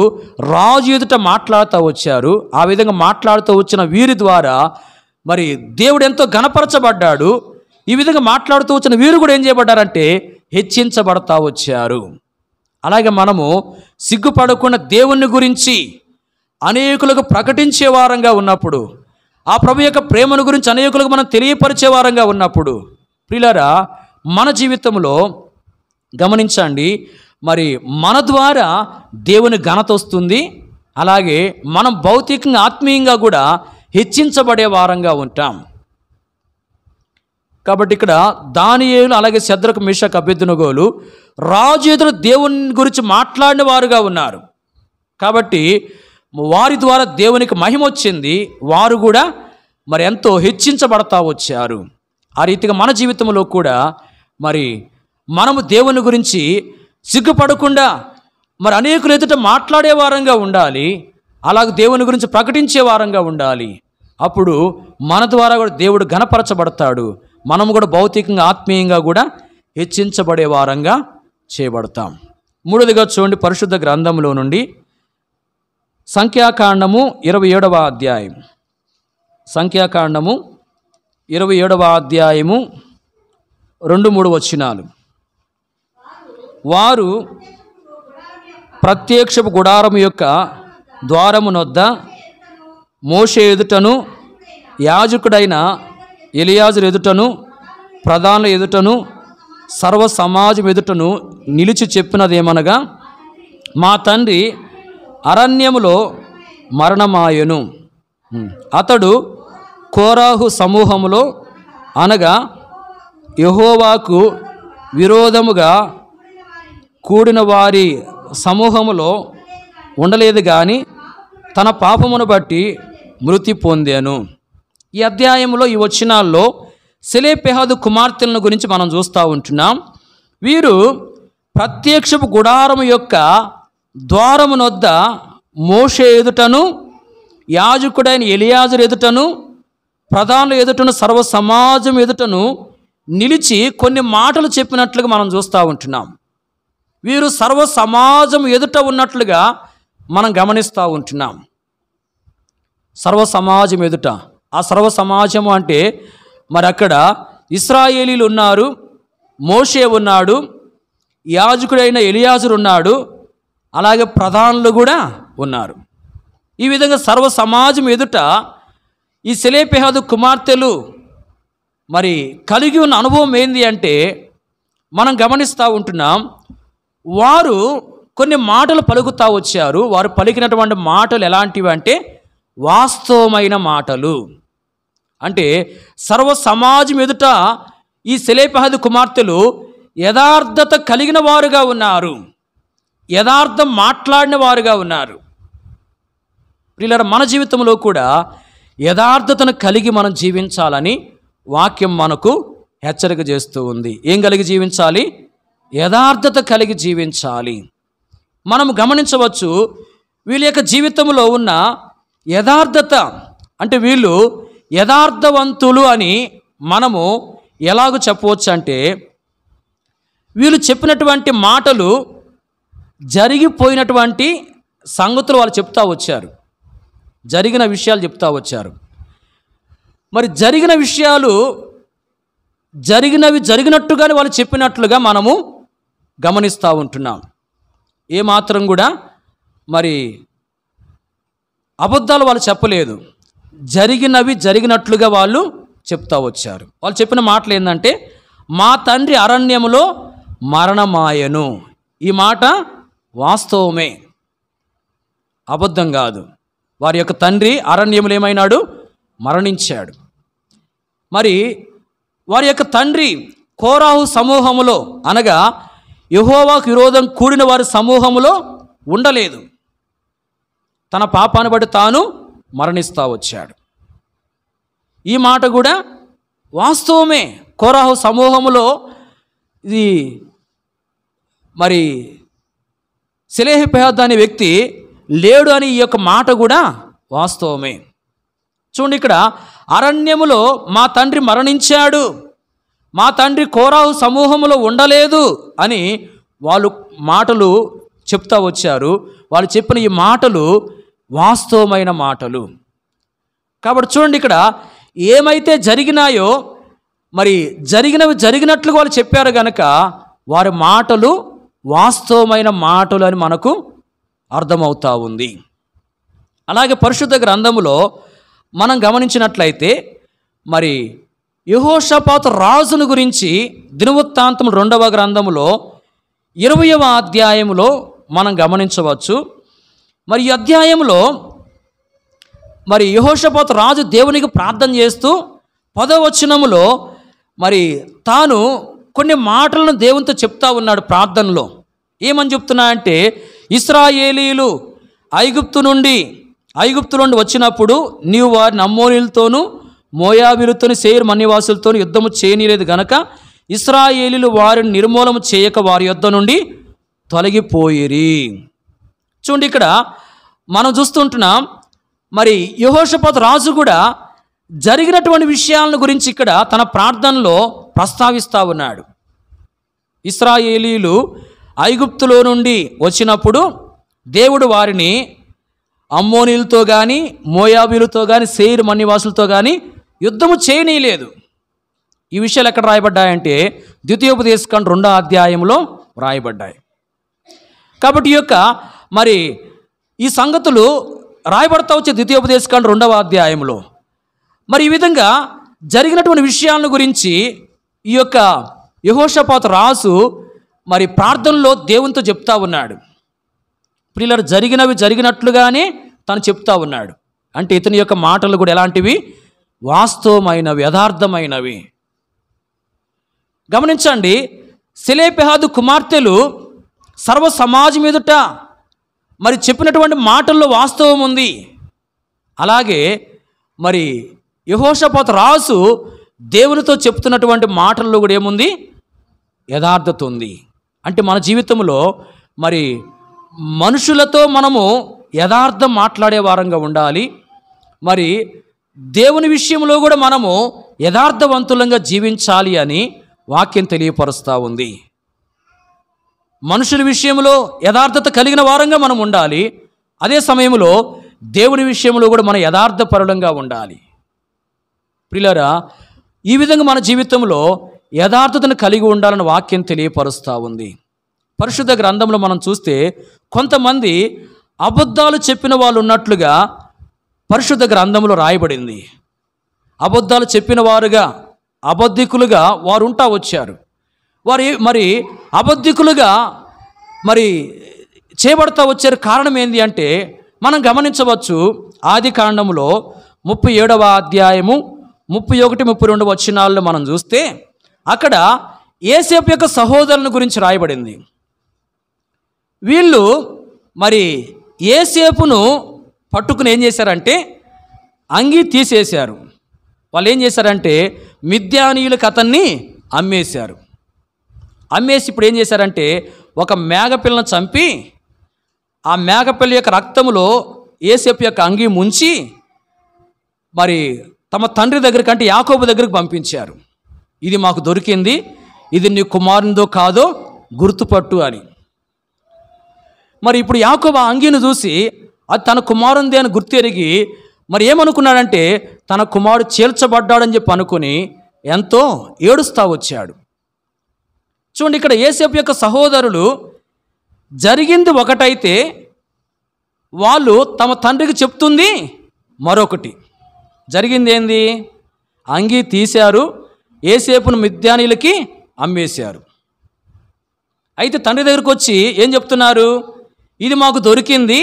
రాజు ఎదుట మాట్లాడుతూ వచ్చారు ఆ విధంగా మాట్లాడుతూ వచ్చిన వీరి ద్వారా మరి దేవుడు ఎంతో ఘనపరచబడ్డాడు ఈ విధంగా మాట్లాడుతూ వచ్చిన వీరు కూడా ఏం చేయబడ్డారంటే హెచ్చించబడతా వచ్చారు అలాగే మనము సిగ్గుపడకుండా దేవుని గురించి అనేకులకు ప్రకటించే వారంగా ఉన్నప్పుడు ఆ ప్రభు యొక్క ప్రేమను గురించి అనేకులకు మనం తెలియపరిచే వారంగా ఉన్నప్పుడు ప్రిలరా మన జీవితంలో గమనించండి మరి మన ద్వారా దేవుని ఘనత వస్తుంది అలాగే మనం భౌతికంగా ఆత్మీయంగా కూడా హెచ్చించబడే వారంగా ఉంటాం కాబట్టి ఇక్కడ దానియేలు అలాగే శద్రకు మిషక్ అభ్యర్థునగోలు రాజు ఎదురు దేవుని గురించి మాట్లాడిన వారుగా ఉన్నారు కాబట్టి వారి ద్వారా దేవునికి మహిమ వచ్చింది వారు కూడా మరి ఎంతో హెచ్చించబడతా వచ్చారు ఆ రీతిగా మన జీవితంలో కూడా మరి మనము దేవుని గురించి సిగ్గుపడకుండా మరి అనేకులు ఎదుట మాట్లాడే వారంగా ఉండాలి అలాగే దేవుని గురించి ప్రకటించే వారంగా ఉండాలి అప్పుడు మన ద్వారా కూడా దేవుడు గణపరచబడతాడు మనం కూడా భౌతికంగా ఆత్మీయంగా కూడా హెచ్చించబడే వారంగా చేయబడతాం మూడోదిగా చూడండి పరిశుద్ధ గ్రంథంలో నుండి సంఖ్యాకాండము ఇరవై ఏడవ అధ్యాయం సంఖ్యాకాండము ఇరవై ఏడవ అధ్యాయము రెండు మూడు వచ్చినాలు వారు ప్రత్యక్షపు గుడారం యొక్క ద్వారమునొద్ద మోషే ఎదుటను యాజకుడైన ఎలియాజుల ఎదుటను ప్రధాన ఎదుటను సర్వ సమాజం ఎదుటను నిలిచి చెప్పినదేమనగా మా తండ్రి అరణ్యములో మరణమాయను అతడు కోరాహు సమూహములో అనగా యహోవాకు విరోధముగా కూడిన వారి సమూహములో ఉండలేదు కానీ తన పాపమును బట్టి మృతి పొందాను ఈ అధ్యాయంలో ఈ వచ్చినాల్లో సెలేపెహాదు కుమార్తెలను గురించి మనం చూస్తూ ఉంటున్నాం వీరు ప్రత్యక్షపు గుడారం యొక్క ద్వారమునొద్ద మోషే ఎదుటను యాజకుడైన ఎలియాజురు ఎదుటను ప్రధానుల ఎదుటను సర్వ సమాజం ఎదుటను నిలిచి కొన్ని మాటలు చెప్పినట్లుగా మనం చూస్తూ ఉంటున్నాం వీరు సర్వ సమాజం ఎదుట ఉన్నట్లుగా మనం గమనిస్తూ ఉంటున్నాం సర్వ సమాజం ఎదుట ఆ సర్వ సమాజము అంటే మరి అక్కడ ఇస్రాయేలీలు ఉన్నారు మోషే ఉన్నాడు యాజకుడైన ఎలియాజురు ఉన్నాడు అలాగే ప్రధానులు కూడా ఉన్నారు ఈ విధంగా సర్వ సమాజం ఎదుట ఈ సెలేపెహాదు కుమార్తెలు మరి కలిగి ఉన్న అనుభవం ఏంది అంటే మనం గమనిస్తూ ఉంటున్నాం వారు కొన్ని మాటలు పలుకుతూ వచ్చారు వారు పలికినటువంటి మాటలు ఎలాంటివి అంటే వాస్తవమైన మాటలు అంటే సర్వ సమాజం ఎదుట ఈ సెలేపహది కుమార్తెలు యథార్థత కలిగిన వారుగా ఉన్నారు యథార్థం మాట్లాడిన వారుగా ఉన్నారు ప్రియుల మన జీవితంలో కూడా యథార్థతను కలిగి మనం జీవించాలని వాక్యం మనకు హెచ్చరిక చేస్తూ ఉంది ఏం కలిగి జీవించాలి యథార్థత కలిగి జీవించాలి మనం గమనించవచ్చు వీళ్ళ యొక్క జీవితంలో ఉన్న యథార్థత అంటే వీళ్ళు యథార్థవంతులు అని మనము ఎలాగ చెప్పవచ్చు అంటే వీళ్ళు చెప్పినటువంటి మాటలు జరిగిపోయినటువంటి సంగతులు వాళ్ళు చెప్తా వచ్చారు జరిగిన విషయాలు చెప్తా వచ్చారు మరి జరిగిన విషయాలు జరిగినవి జరిగినట్టుగానే వాళ్ళు చెప్పినట్లుగా మనము గమనిస్తూ ఉంటున్నాం ఏమాత్రం కూడా మరి అబద్ధాలు వాళ్ళు చెప్పలేదు జరిగినవి జరిగినట్లుగా వాళ్ళు చెప్తా వచ్చారు వాళ్ళు చెప్పిన మాటలు ఏంటంటే మా తండ్రి అరణ్యములో మరణమాయను ఈ మాట వాస్తవమే అబద్ధం కాదు వారి యొక్క తండ్రి అరణ్యములు ఏమైనాడు మరణించాడు మరి వారి యొక్క తండ్రి కోరాహు సమూహములో అనగా యహోవాకు విరోధం కూడిన వారి సమూహములో ఉండలేదు తన పాపాన్ని బట్టి తాను మరణిస్తూ వచ్చాడు ఈ మాట కూడా వాస్తవమే కోరాహు సమూహములో ఇది మరి పెహద్ అనే వ్యక్తి లేడు అని ఈ యొక్క మాట కూడా వాస్తవమే చూడండి ఇక్కడ అరణ్యములో మా తండ్రి మరణించాడు మా తండ్రి కోరావు సమూహంలో ఉండలేదు అని వాళ్ళు మాటలు చెప్తా వచ్చారు వాళ్ళు చెప్పిన ఈ మాటలు వాస్తవమైన మాటలు కాబట్టి చూడండి ఇక్కడ ఏమైతే జరిగినాయో మరి జరిగినవి జరిగినట్లు వాళ్ళు చెప్పారు కనుక వారి మాటలు వాస్తవమైన మాటలు అని మనకు అర్థమవుతా ఉంది అలాగే పరిశుద్ధ గ్రంథములో మనం గమనించినట్లయితే మరి యహోషపాత రాజును గురించి దినవృత్తాంతం రెండవ గ్రంథములో ఇరవయవ అధ్యాయములో మనం గమనించవచ్చు మరి ఈ అధ్యాయంలో మరి యహోషపాత రాజు దేవునికి ప్రార్థన చేస్తూ పదవచనములో మరి తాను కొన్ని మాటలను దేవునితో చెప్తా ఉన్నాడు ప్రార్థనలో ఏమని చెప్తున్నా అంటే ఇస్రాయేలీలు ఐగుప్తు నుండి ఐగుప్తు నుండి వచ్చినప్పుడు నీవు వారి నమ్మోనీలతోనూ మోయాబీలతోని సేర్ మన్యవాసులతోనూ యుద్ధము చేయనీయలేదు గనక ఇస్రాయేలీలు వారిని నిర్మూలన చేయక వారి యుద్ధ నుండి తొలగిపోయిరి చూడండి ఇక్కడ మనం చూస్తుంటున్నాం మరి యహోషపాత్ రాజు కూడా జరిగినటువంటి విషయాలను గురించి ఇక్కడ తన ప్రార్థనలో ప్రస్తావిస్తూ ఉన్నాడు ఇస్రాయేలీలు ఐగుప్తులో నుండి వచ్చినప్పుడు దేవుడు వారిని అమ్మోనీలతో కానీ మోయాబీలతో కానీ సేరు మన్నివాసులతో కానీ యుద్ధము చేయనీయలేదు ఈ విషయాలు ఎక్కడ రాయబడ్డాయంటే ద్వితీయోపదేశం రెండో అధ్యాయంలో రాయబడ్డాయి కాబట్టి యొక్క మరి ఈ సంగతులు రాయబడతా వచ్చే ద్వితీయోపదేశం రెండవ అధ్యాయంలో మరి ఈ విధంగా జరిగినటువంటి విషయాలను గురించి ఈ యొక్క యహోషపాత రాసు మరి ప్రార్థనలో దేవునితో చెప్తా ఉన్నాడు ప్రియులరు జరిగినవి జరిగినట్లుగానే తను చెప్తా ఉన్నాడు అంటే ఇతని యొక్క మాటలు కూడా ఎలాంటివి వాస్తవమైనవి యథార్థమైనవి గమనించండి సెలేపెహాదు కుమార్తెలు సర్వ సమాజం ఎదుట మరి చెప్పినటువంటి మాటల్లో వాస్తవం ఉంది అలాగే మరి యహోషపాత రాసు దేవునితో చెప్తున్నటువంటి మాటల్లో కూడా ఏముంది యథార్థత ఉంది అంటే మన జీవితంలో మరి మనుషులతో మనము యథార్థం మాట్లాడే వారంగా ఉండాలి మరి దేవుని విషయంలో కూడా మనము యథార్థవంతులంగా జీవించాలి అని వాక్యం తెలియపరుస్తూ ఉంది మనుషుల విషయంలో యథార్థత కలిగిన వారంగా మనం ఉండాలి అదే సమయంలో దేవుని విషయంలో కూడా మనం యథార్థపరులంగా ఉండాలి పిల్లరా ఈ విధంగా మన జీవితంలో యథార్థతను కలిగి ఉండాలని వాక్యం తెలియపరుస్తూ ఉంది పరిశుద్ధ గ్రంథంలో మనం చూస్తే కొంతమంది అబద్ధాలు చెప్పిన వాళ్ళు ఉన్నట్లుగా పరిశుద్ధ గ్రంథంలో రాయబడింది అబద్ధాలు చెప్పిన వారుగా అబద్ధికులుగా వారు ఉంటా వచ్చారు వారి మరి అబద్ధికులుగా మరి చేపడతా వచ్చారు కారణం ఏంటి అంటే మనం గమనించవచ్చు ఆది కాండంలో ముప్పై ఏడవ అధ్యాయము ముప్పై ఒకటి ముప్పై రెండు వచ్చినాళ్ళు మనం చూస్తే అక్కడ ఏసేపు యొక్క సహోదరుని గురించి రాయబడింది వీళ్ళు మరి ఏసేపును పట్టుకుని ఏం చేశారంటే అంగి తీసేశారు వాళ్ళు ఏం చేశారంటే మిథ్యానీయులకు అతన్ని అమ్మేశారు అమ్మేసి ఇప్పుడు ఏం చేశారంటే ఒక మేఘపిల్లను చంపి ఆ మేఘపిల్ల యొక్క రక్తములో ఏసేపు యొక్క అంగి ముంచి మరి తమ తండ్రి దగ్గరికి అంటే యాకోబు దగ్గరికి పంపించారు ఇది మాకు దొరికింది ఇది నీ కుమారుందో కాదో గుర్తుపట్టు అని మరి ఇప్పుడు యాకోబు ఆ అంగీని చూసి అది తన కుమారుంది అని గుర్తెరిగి మరి ఏమనుకున్నాడంటే తన కుమారుడు చేల్చబడ్డాడని చెప్పి అనుకుని ఎంతో ఏడుస్తా వచ్చాడు చూడండి ఇక్కడ ఏసేపు యొక్క సహోదరులు జరిగింది ఒకటైతే వాళ్ళు తమ తండ్రికి చెప్తుంది మరొకటి జరిగింది ఏంది అంగి తీశారు ఏసేపును మిద్యానీలకి అమ్మేశారు అయితే తండ్రి దగ్గరకు వచ్చి ఏం చెప్తున్నారు ఇది మాకు దొరికింది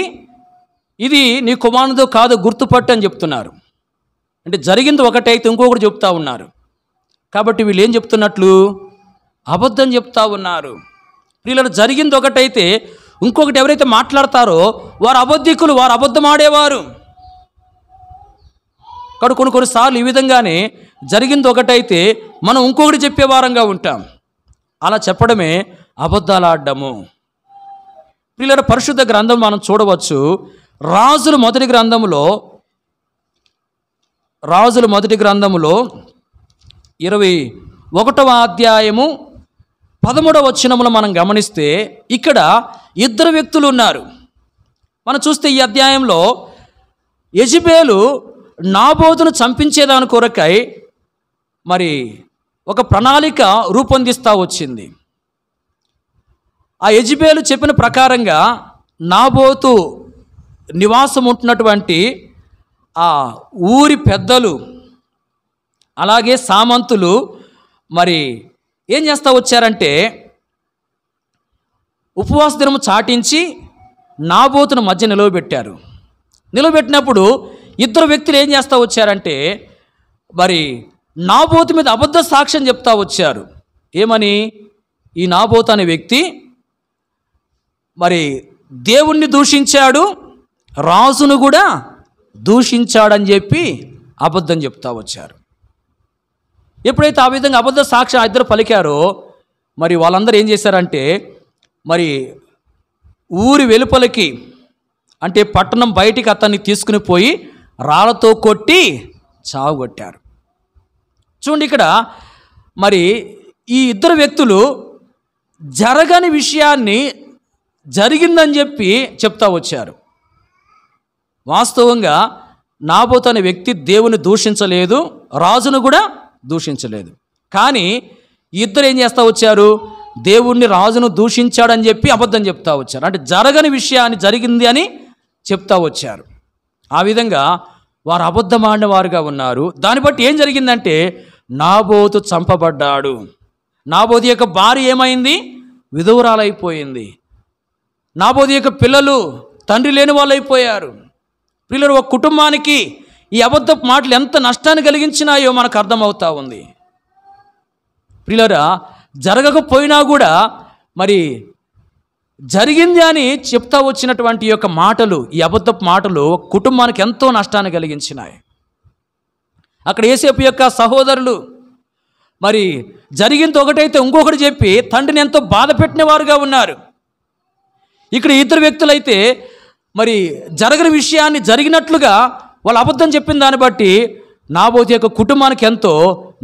ఇది నీ కుమారుతో కాదు గుర్తుపట్టు అని చెప్తున్నారు అంటే జరిగింది ఒకటైతే ఇంకొకటి చెప్తా ఉన్నారు కాబట్టి వీళ్ళు ఏం చెప్తున్నట్లు అబద్ధం చెప్తా ఉన్నారు వీళ్ళు జరిగింది ఒకటైతే ఇంకొకటి ఎవరైతే మాట్లాడతారో వారు అబద్ధికులు వారు అబద్ధం ఆడేవారు కాబట్టి కొన్ని కొన్నిసార్లు ఈ విధంగానే జరిగింది ఒకటైతే మనం ఇంకొకటి చెప్పే వారంగా ఉంటాం అలా చెప్పడమే అబద్ధాలు ఆడము పిల్లల పరిశుద్ధ గ్రంథం మనం చూడవచ్చు రాజుల మొదటి గ్రంథములో రాజుల మొదటి గ్రంథములో ఇరవై ఒకటవ అధ్యాయము పదమూడవ వచ్చినములు మనం గమనిస్తే ఇక్కడ ఇద్దరు వ్యక్తులు ఉన్నారు మనం చూస్తే ఈ అధ్యాయంలో యజిబేలు నాబోతును చంపించేదాని కొరకై మరి ఒక ప్రణాళిక రూపొందిస్తూ వచ్చింది ఆ యజ్బేలు చెప్పిన ప్రకారంగా నాబోతు నివాసం ఉంటున్నటువంటి ఆ ఊరి పెద్దలు అలాగే సామంతులు మరి ఏం చేస్తూ వచ్చారంటే ఉపవాస దినము చాటించి నాబోతును మధ్య నిలవబెట్టారు నిలవబెట్టినప్పుడు ఇద్దరు వ్యక్తులు ఏం చేస్తూ వచ్చారంటే మరి నాబోతు మీద అబద్ధ సాక్ష్యం చెప్తా వచ్చారు ఏమని ఈ నాబోతు అనే వ్యక్తి మరి దేవుణ్ణి దూషించాడు రాజును కూడా దూషించాడని చెప్పి అబద్ధం చెప్తా వచ్చారు ఎప్పుడైతే ఆ విధంగా అబద్ధ సాక్ష్యం ఇద్దరు పలికారో మరి వాళ్ళందరూ ఏం చేశారంటే మరి ఊరి వెలుపలికి అంటే పట్టణం బయటికి అతన్ని తీసుకుని పోయి రాళ్ళతో కొట్టి చావగొట్టారు చూడండి ఇక్కడ మరి ఈ ఇద్దరు వ్యక్తులు జరగని విషయాన్ని జరిగిందని చెప్పి చెప్తా వచ్చారు వాస్తవంగా నాబోత్ అనే వ్యక్తి దేవుని దూషించలేదు రాజును కూడా దూషించలేదు కానీ ఇద్దరు ఏం చేస్తూ వచ్చారు దేవుణ్ణి రాజును దూషించాడని చెప్పి అబద్ధం చెప్తా వచ్చారు అంటే జరగని విషయాన్ని జరిగింది అని చెప్తా వచ్చారు ఆ విధంగా వారు అబద్ధమాడిన వారుగా ఉన్నారు దాన్ని బట్టి ఏం జరిగిందంటే నాబోతు చంపబడ్డాడు నాబోధి యొక్క భార్య ఏమైంది విధవురాలైపోయింది నాబోధి యొక్క పిల్లలు తండ్రి లేని వాళ్ళు అయిపోయారు పిల్లలు ఒక కుటుంబానికి ఈ అబద్ధ మాటలు ఎంత నష్టాన్ని కలిగించినాయో మనకు అర్థమవుతా ఉంది పిల్లరా జరగకపోయినా కూడా మరి జరిగింది అని చెప్తా వచ్చినటువంటి యొక్క మాటలు ఈ అబద్ధపు మాటలు కుటుంబానికి ఎంతో నష్టాన్ని కలిగించినాయి అక్కడ ఏసేపు యొక్క సహోదరులు మరి జరిగింది ఒకటైతే ఇంకొకటి చెప్పి తండ్రిని ఎంతో బాధ పెట్టినవారుగా ఉన్నారు ఇక్కడ ఇద్దరు వ్యక్తులైతే మరి జరగని విషయాన్ని జరిగినట్లుగా వాళ్ళు అబద్ధం చెప్పిన దాన్ని బట్టి నాబోతి యొక్క కుటుంబానికి ఎంతో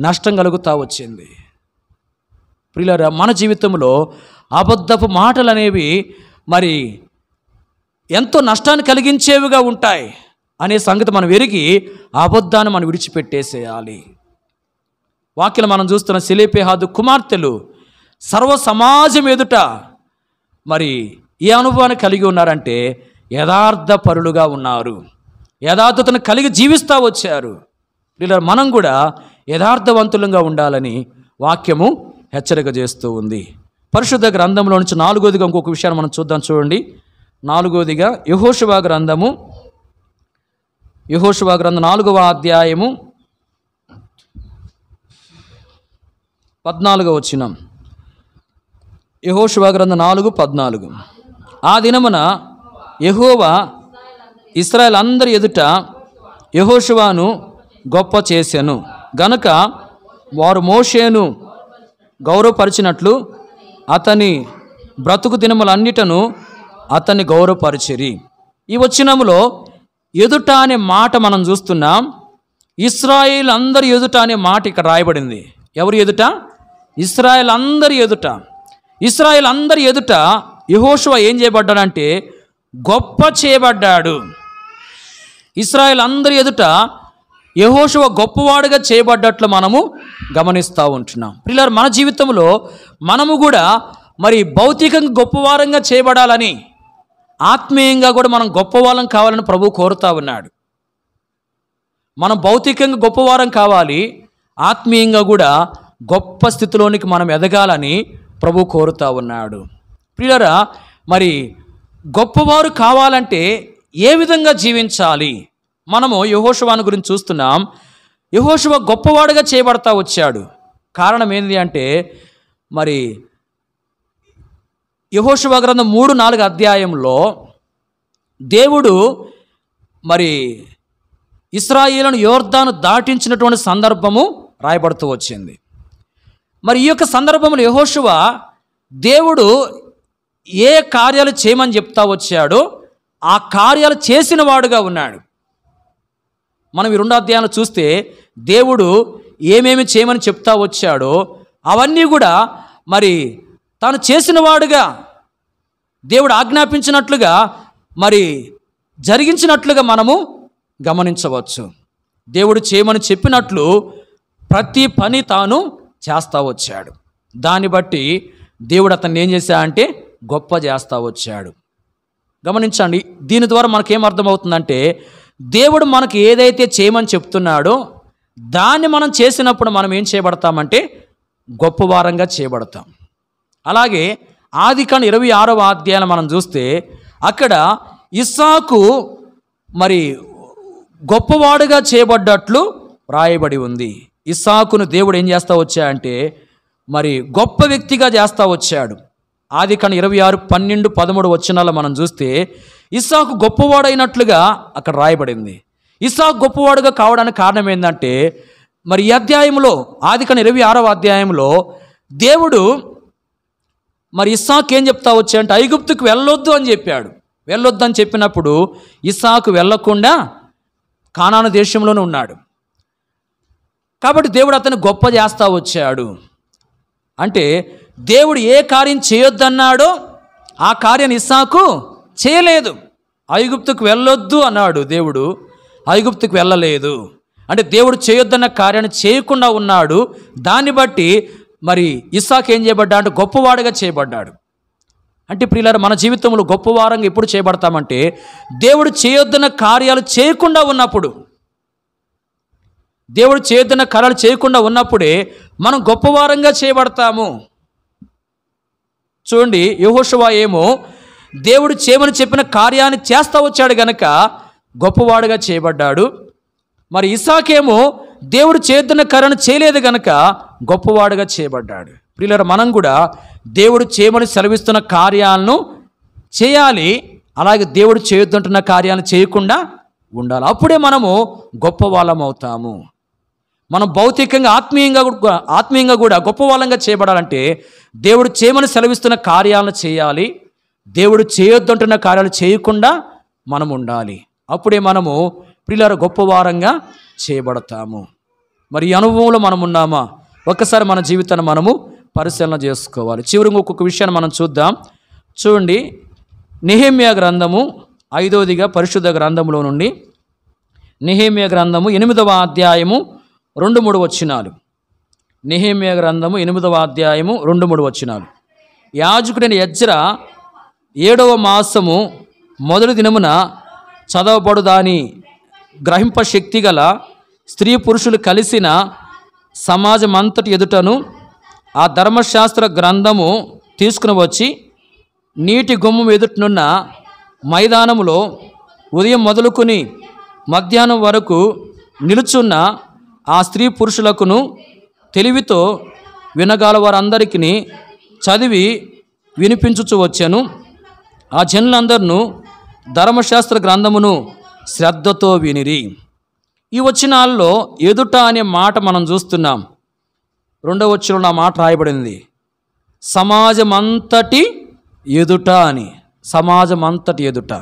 నష్టం కలుగుతూ వచ్చింది ప్రియులారా మన జీవితంలో అబద్ధపు మాటలు అనేవి మరి ఎంతో నష్టాన్ని కలిగించేవిగా ఉంటాయి అనే సంగతి మనం ఎరిగి అబద్ధాన్ని మనం విడిచిపెట్టేసేయాలి వాక్యం మనం చూస్తున్న సెలేపేహాదు కుమార్తెలు సర్వ సమాజం ఎదుట మరి ఏ అనుభవాన్ని కలిగి ఉన్నారంటే యథార్థ పరులుగా ఉన్నారు యథార్థతను కలిగి జీవిస్తూ వచ్చారు ఇలా మనం కూడా యథార్థవంతులంగా ఉండాలని వాక్యము హెచ్చరిక చేస్తూ ఉంది పరిశుద్ధ గ్రంథంలో నుంచి నాలుగోదిగా ఇంకొక విషయాన్ని మనం చూద్దాం చూడండి నాలుగోదిగా యహోషువా గ్రంథము యహోషువా గ్రంథం నాలుగవ అధ్యాయము పద్నాలుగో వచ్చిన యహోషువా గ్రంథం నాలుగు పద్నాలుగు ఆ దినమున యహోవా ఇస్రాయల్ అందరి ఎదుట యహోషువాను గొప్ప చేశాను గనక వారు మోషేను గౌరవపరిచినట్లు అతని బ్రతుకు దినములన్నిటను అతన్ని గౌరవపరిచిరి ఈ వచ్చినములో ఎదుట అనే మాట మనం చూస్తున్నాం ఇస్రాయిల్ అందరి ఎదుట అనే మాట ఇక్కడ రాయబడింది ఎవరు ఎదుట ఇస్రాయిల్ అందరి ఎదుట ఇస్రాయిల్ అందరి ఎదుట యహోషువ ఏం చేయబడ్డాడంటే గొప్ప చేయబడ్డాడు ఇస్రాయిల్ అందరి ఎదుట యహోశువ గొప్పవాడుగా చేయబడ్డట్లు మనము గమనిస్తూ ఉంటున్నాం పిల్లలు మన జీవితంలో మనము కూడా మరి భౌతికంగా గొప్పవారంగా చేయబడాలని ఆత్మీయంగా కూడా మనం గొప్పవారం కావాలని ప్రభు కోరుతూ ఉన్నాడు మనం భౌతికంగా గొప్పవారం కావాలి ఆత్మీయంగా కూడా గొప్ప స్థితిలోనికి మనం ఎదగాలని ప్రభు కోరుతూ ఉన్నాడు పిల్లరా మరి గొప్పవారు కావాలంటే ఏ విధంగా జీవించాలి మనము యహోషువాను గురించి చూస్తున్నాం యహోషువ గొప్పవాడుగా చేయబడతా వచ్చాడు కారణం ఏంటి అంటే మరి యహోషువ గ్రంథం మూడు నాలుగు అధ్యాయంలో దేవుడు మరి ఇస్రాయిలను యోర్ధాను దాటించినటువంటి సందర్భము రాయబడుతూ వచ్చింది మరి ఈ యొక్క సందర్భంలో యహోషువ దేవుడు ఏ కార్యాలు చేయమని చెప్తా వచ్చాడో ఆ కార్యాలు చేసిన వాడుగా ఉన్నాడు మనం ఈ రెండో అధ్యాయాలు చూస్తే దేవుడు ఏమేమి చేయమని చెప్తా వచ్చాడో అవన్నీ కూడా మరి తాను చేసిన వాడుగా దేవుడు ఆజ్ఞాపించినట్లుగా మరి జరిగించినట్లుగా మనము గమనించవచ్చు దేవుడు చేయమని చెప్పినట్లు ప్రతి పని తాను చేస్తా వచ్చాడు దాన్ని బట్టి దేవుడు అతన్ని ఏం చేశా అంటే గొప్ప చేస్తా వచ్చాడు గమనించండి దీని ద్వారా మనకేం అర్థమవుతుందంటే దేవుడు మనకు ఏదైతే చేయమని చెప్తున్నాడో దాన్ని మనం చేసినప్పుడు మనం ఏం చేయబడతామంటే గొప్పవారంగా చేయబడతాం అలాగే ఆది కాని ఇరవై ఆరవ అధ్యాయాలు మనం చూస్తే అక్కడ ఇస్సాకు మరి గొప్పవాడుగా చేయబడ్డట్లు రాయబడి ఉంది ఇస్సాకును దేవుడు ఏం చేస్తా వచ్చా అంటే మరి గొప్ప వ్యక్తిగా చేస్తా వచ్చాడు ఆది కాని ఇరవై ఆరు పన్నెండు పదమూడు వచ్చినాల మనం చూస్తే ఇస్సాకు గొప్పవాడైనట్లుగా అక్కడ రాయబడింది ఇస్సాకు గొప్పవాడుగా కావడానికి కారణం ఏంటంటే మరి ఈ అధ్యాయంలో ఆది కాని ఇరవై ఆరవ అధ్యాయంలో దేవుడు మరి ఇస్సాకు ఏం చెప్తా వచ్చాయంటే అంటే ఐగుప్తుకు వెళ్ళొద్దు అని చెప్పాడు వెళ్ళొద్దు అని చెప్పినప్పుడు ఇస్సాకు వెళ్ళకుండా కానాను దేశంలోనే ఉన్నాడు కాబట్టి దేవుడు అతను గొప్ప చేస్తా వచ్చాడు అంటే దేవుడు ఏ కార్యం చేయొద్దన్నాడో ఆ కార్యాన్ని ఇస్సాకు చేయలేదు ఐగుప్తుకు వెళ్ళొద్దు అన్నాడు దేవుడు ఐగుప్తుకు వెళ్ళలేదు అంటే దేవుడు చేయొద్దన్న కార్యాన్ని చేయకుండా ఉన్నాడు దాన్ని బట్టి మరి ఇస్సాక్ ఏం చేయబడ్డా అంటే గొప్పవాడుగా చేయబడ్డాడు అంటే ప్రియులారు మన జీవితంలో గొప్పవారంగా ఎప్పుడు చేయబడతామంటే దేవుడు చేయొద్దన్న కార్యాలు చేయకుండా ఉన్నప్పుడు దేవుడు చేయొద్దన్న కార్యాలు చేయకుండా ఉన్నప్పుడే మనం గొప్పవారంగా చేయబడతాము చూడండి యహోషువా ఏమో దేవుడు చేయమని చెప్పిన కార్యాన్ని చేస్తా వచ్చాడు గనక గొప్పవాడుగా చేయబడ్డాడు మరి ఇసాకేమో దేవుడు చేతున్న కర్రను చేయలేదు గనక గొప్పవాడుగా చేయబడ్డాడు ప్రియులర మనం కూడా దేవుడు చేయమని సెలవిస్తున్న కార్యాలను చేయాలి అలాగే దేవుడు చేయొద్దంటున్న కార్యాలను చేయకుండా ఉండాలి అప్పుడే మనము గొప్ప అవుతాము మనం భౌతికంగా ఆత్మీయంగా కూడా ఆత్మీయంగా కూడా గొప్పవాళ్ళంగా చేయబడాలంటే దేవుడు చేయమని సెలవిస్తున్న కార్యాలను చేయాలి దేవుడు చేయొద్దంటున్న కార్యాలు చేయకుండా మనం ఉండాలి అప్పుడే మనము పిల్లల గొప్పవారంగా చేయబడతాము మరి అనుభవంలో మనం ఉన్నామా ఒక్కసారి మన జీవితాన్ని మనము పరిశీలన చేసుకోవాలి చివరికి ఒక్కొక్క విషయాన్ని మనం చూద్దాం చూడండి నిహేమ్య గ్రంథము ఐదవదిగా పరిశుద్ధ గ్రంథంలో నుండి నిహేమ్య గ్రంథము ఎనిమిదవ అధ్యాయము రెండు మూడు వచ్చినాలు నిహేమ్య గ్రంథము ఎనిమిదవ అధ్యాయము రెండు మూడు వచ్చినాలు యాజకుడైన యజ్ర ఏడవ మాసము మొదటి దినమున చదవబడుదాని గ్రహింప శక్తి గల స్త్రీ పురుషులు కలిసిన సమాజం అంతటి ఎదుటను ఆ ధర్మశాస్త్ర గ్రంథము తీసుకుని వచ్చి నీటి గుమ్మం ఎదుటనున్న మైదానములో ఉదయం మొదలుకొని మధ్యాహ్నం వరకు నిలుచున్న ఆ స్త్రీ పురుషులకును తెలివితో వినగాల వారందరికీ చదివి వినిపించుచు వచ్చాను ఆ జనులందరూ ధర్మశాస్త్ర గ్రంథమును శ్రద్ధతో వినిరి ఈ వచ్చినాల్లో ఎదుట అనే మాట మనం చూస్తున్నాం రెండవ వచ్చిన ఆ మాట రాయబడింది సమాజమంతటి ఎదుట అని సమాజం అంతటి ఎదుట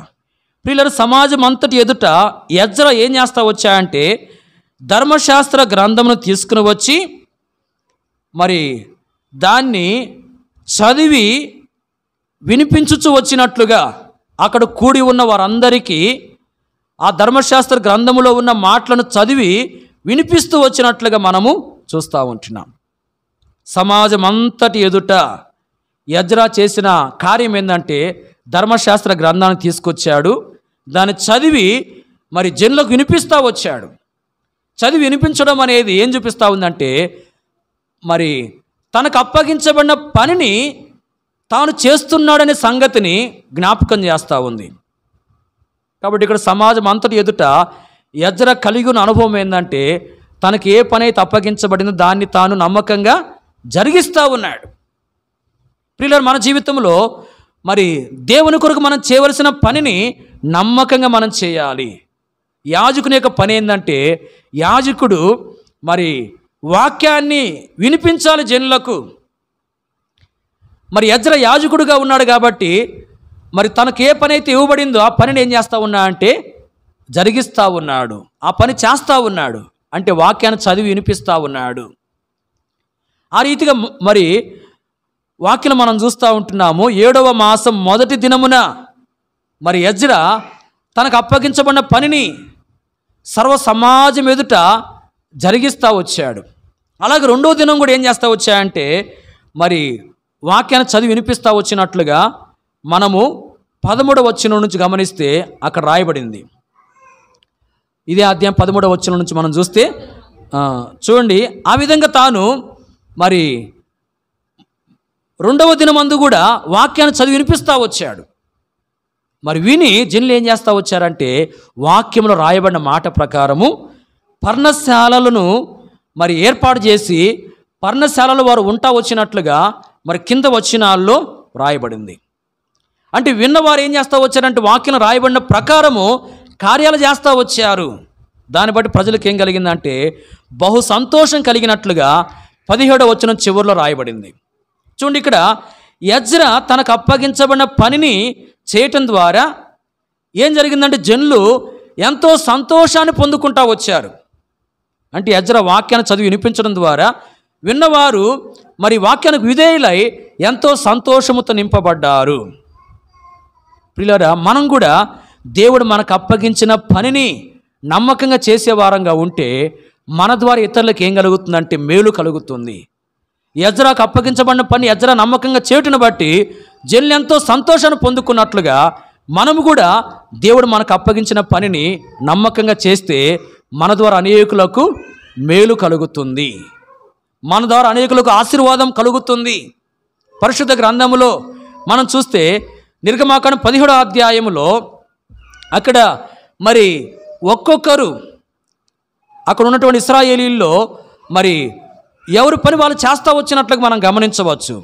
ప్రియులరు సమాజం అంతటి ఎదుట ఎజ్ర ఏం చేస్తా వచ్చాయంటే ధర్మశాస్త్ర గ్రంథమును తీసుకుని వచ్చి మరి దాన్ని చదివి వినిపించుచు వచ్చినట్లుగా అక్కడ కూడి ఉన్న వారందరికీ ఆ ధర్మశాస్త్ర గ్రంథములో ఉన్న మాటలను చదివి వినిపిస్తూ వచ్చినట్లుగా మనము చూస్తూ ఉంటున్నాం సమాజం అంతటి ఎదుట యజ్రా చేసిన కార్యం ఏంటంటే ధర్మశాస్త్ర గ్రంథాన్ని తీసుకొచ్చాడు దాన్ని చదివి మరి జన్లకు వినిపిస్తూ వచ్చాడు చదివి వినిపించడం అనేది ఏం చూపిస్తూ ఉందంటే మరి తనకు అప్పగించబడిన పనిని తాను చేస్తున్నాడనే సంగతిని జ్ఞాపకం చేస్తూ ఉంది కాబట్టి ఇక్కడ సమాజం అంతటి ఎదుట ఎజ్ర కలిగి ఉన్న అనుభవం ఏంటంటే తనకి ఏ పని అయితే అప్పగించబడిందో దాన్ని తాను నమ్మకంగా జరిగిస్తూ ఉన్నాడు ప్రియులర్ మన జీవితంలో మరి దేవుని కొరకు మనం చేయవలసిన పనిని నమ్మకంగా మనం చేయాలి యాజకుని యొక్క పని ఏంటంటే యాజకుడు మరి వాక్యాన్ని వినిపించాలి జనులకు మరి ఎజ్ర యాజకుడుగా ఉన్నాడు కాబట్టి మరి తనకు ఏ పని అయితే ఇవ్వబడిందో ఆ పనిని ఏం చేస్తూ ఉన్నా అంటే జరిగిస్తూ ఉన్నాడు ఆ పని చేస్తూ ఉన్నాడు అంటే వాక్యాన్ని చదివి వినిపిస్తూ ఉన్నాడు ఆ రీతిగా మరి వాక్యం మనం చూస్తూ ఉంటున్నాము ఏడవ మాసం మొదటి దినమున మరి ఎజ్రా తనకు అప్పగించబడిన పనిని సర్వ సమాజం ఎదుట జరిగిస్తూ వచ్చాడు అలాగే రెండో దినం కూడా ఏం చేస్తూ వచ్చాయంటే మరి వాక్యాన్ని చదివి వినిపిస్తూ వచ్చినట్లుగా మనము పదమూడవ వచ్చిన నుంచి గమనిస్తే అక్కడ రాయబడింది ఇదే అధ్యాయం పదమూడవ వచ్చిన నుంచి మనం చూస్తే చూడండి ఆ విధంగా తాను మరి రెండవ దినమందు కూడా వాక్యాన్ని చదివి వినిపిస్తూ వచ్చాడు మరి విని జిన్లు ఏం చేస్తా వచ్చారంటే వాక్యంలో రాయబడిన మాట ప్రకారము పర్ణశాలలను మరి ఏర్పాటు చేసి పర్ణశాలలో వారు ఉంటా వచ్చినట్లుగా మరి కింద వచ్చిన రాయబడింది అంటే విన్నవారు ఏం చేస్తూ వచ్చారంటే వాక్యం రాయబడిన ప్రకారము కార్యాలు చేస్తూ వచ్చారు దాన్ని బట్టి ప్రజలకు ఏం కలిగిందంటే బహు సంతోషం కలిగినట్లుగా పదిహేడో వచ్చిన చివరిలో రాయబడింది చూడండి ఇక్కడ యజ్ర తనకు అప్పగించబడిన పనిని చేయటం ద్వారా ఏం జరిగిందంటే జనులు ఎంతో సంతోషాన్ని పొందుకుంటా వచ్చారు అంటే ఎజ్ర వాక్యాన్ని చదివి వినిపించడం ద్వారా విన్నవారు మరి వాక్యానికి విధేయులై ఎంతో సంతోషముతో నింపబడ్డారు పిల్లల మనం కూడా దేవుడు మనకు అప్పగించిన పనిని నమ్మకంగా చేసేవారంగా ఉంటే మన ద్వారా ఇతరులకు ఏం కలుగుతుందంటే మేలు కలుగుతుంది ఎజ్రాకు అప్పగించబడిన పని ఎజ్రా నమ్మకంగా చేటును బట్టి జనులు ఎంతో సంతోషాన్ని పొందుకున్నట్లుగా మనము కూడా దేవుడు మనకు అప్పగించిన పనిని నమ్మకంగా చేస్తే మన ద్వారా అనేకులకు మేలు కలుగుతుంది మన ద్వారా అనేకులకు ఆశీర్వాదం కలుగుతుంది పరిశుద్ధ గ్రంథములో మనం చూస్తే నిర్గమాకాండ పదిహేడో అధ్యాయంలో అక్కడ మరి ఒక్కొక్కరు అక్కడ ఉన్నటువంటి ఇస్రాయేలీల్లో మరి ఎవరి పని వాళ్ళు చేస్తూ వచ్చినట్లుగా మనం గమనించవచ్చు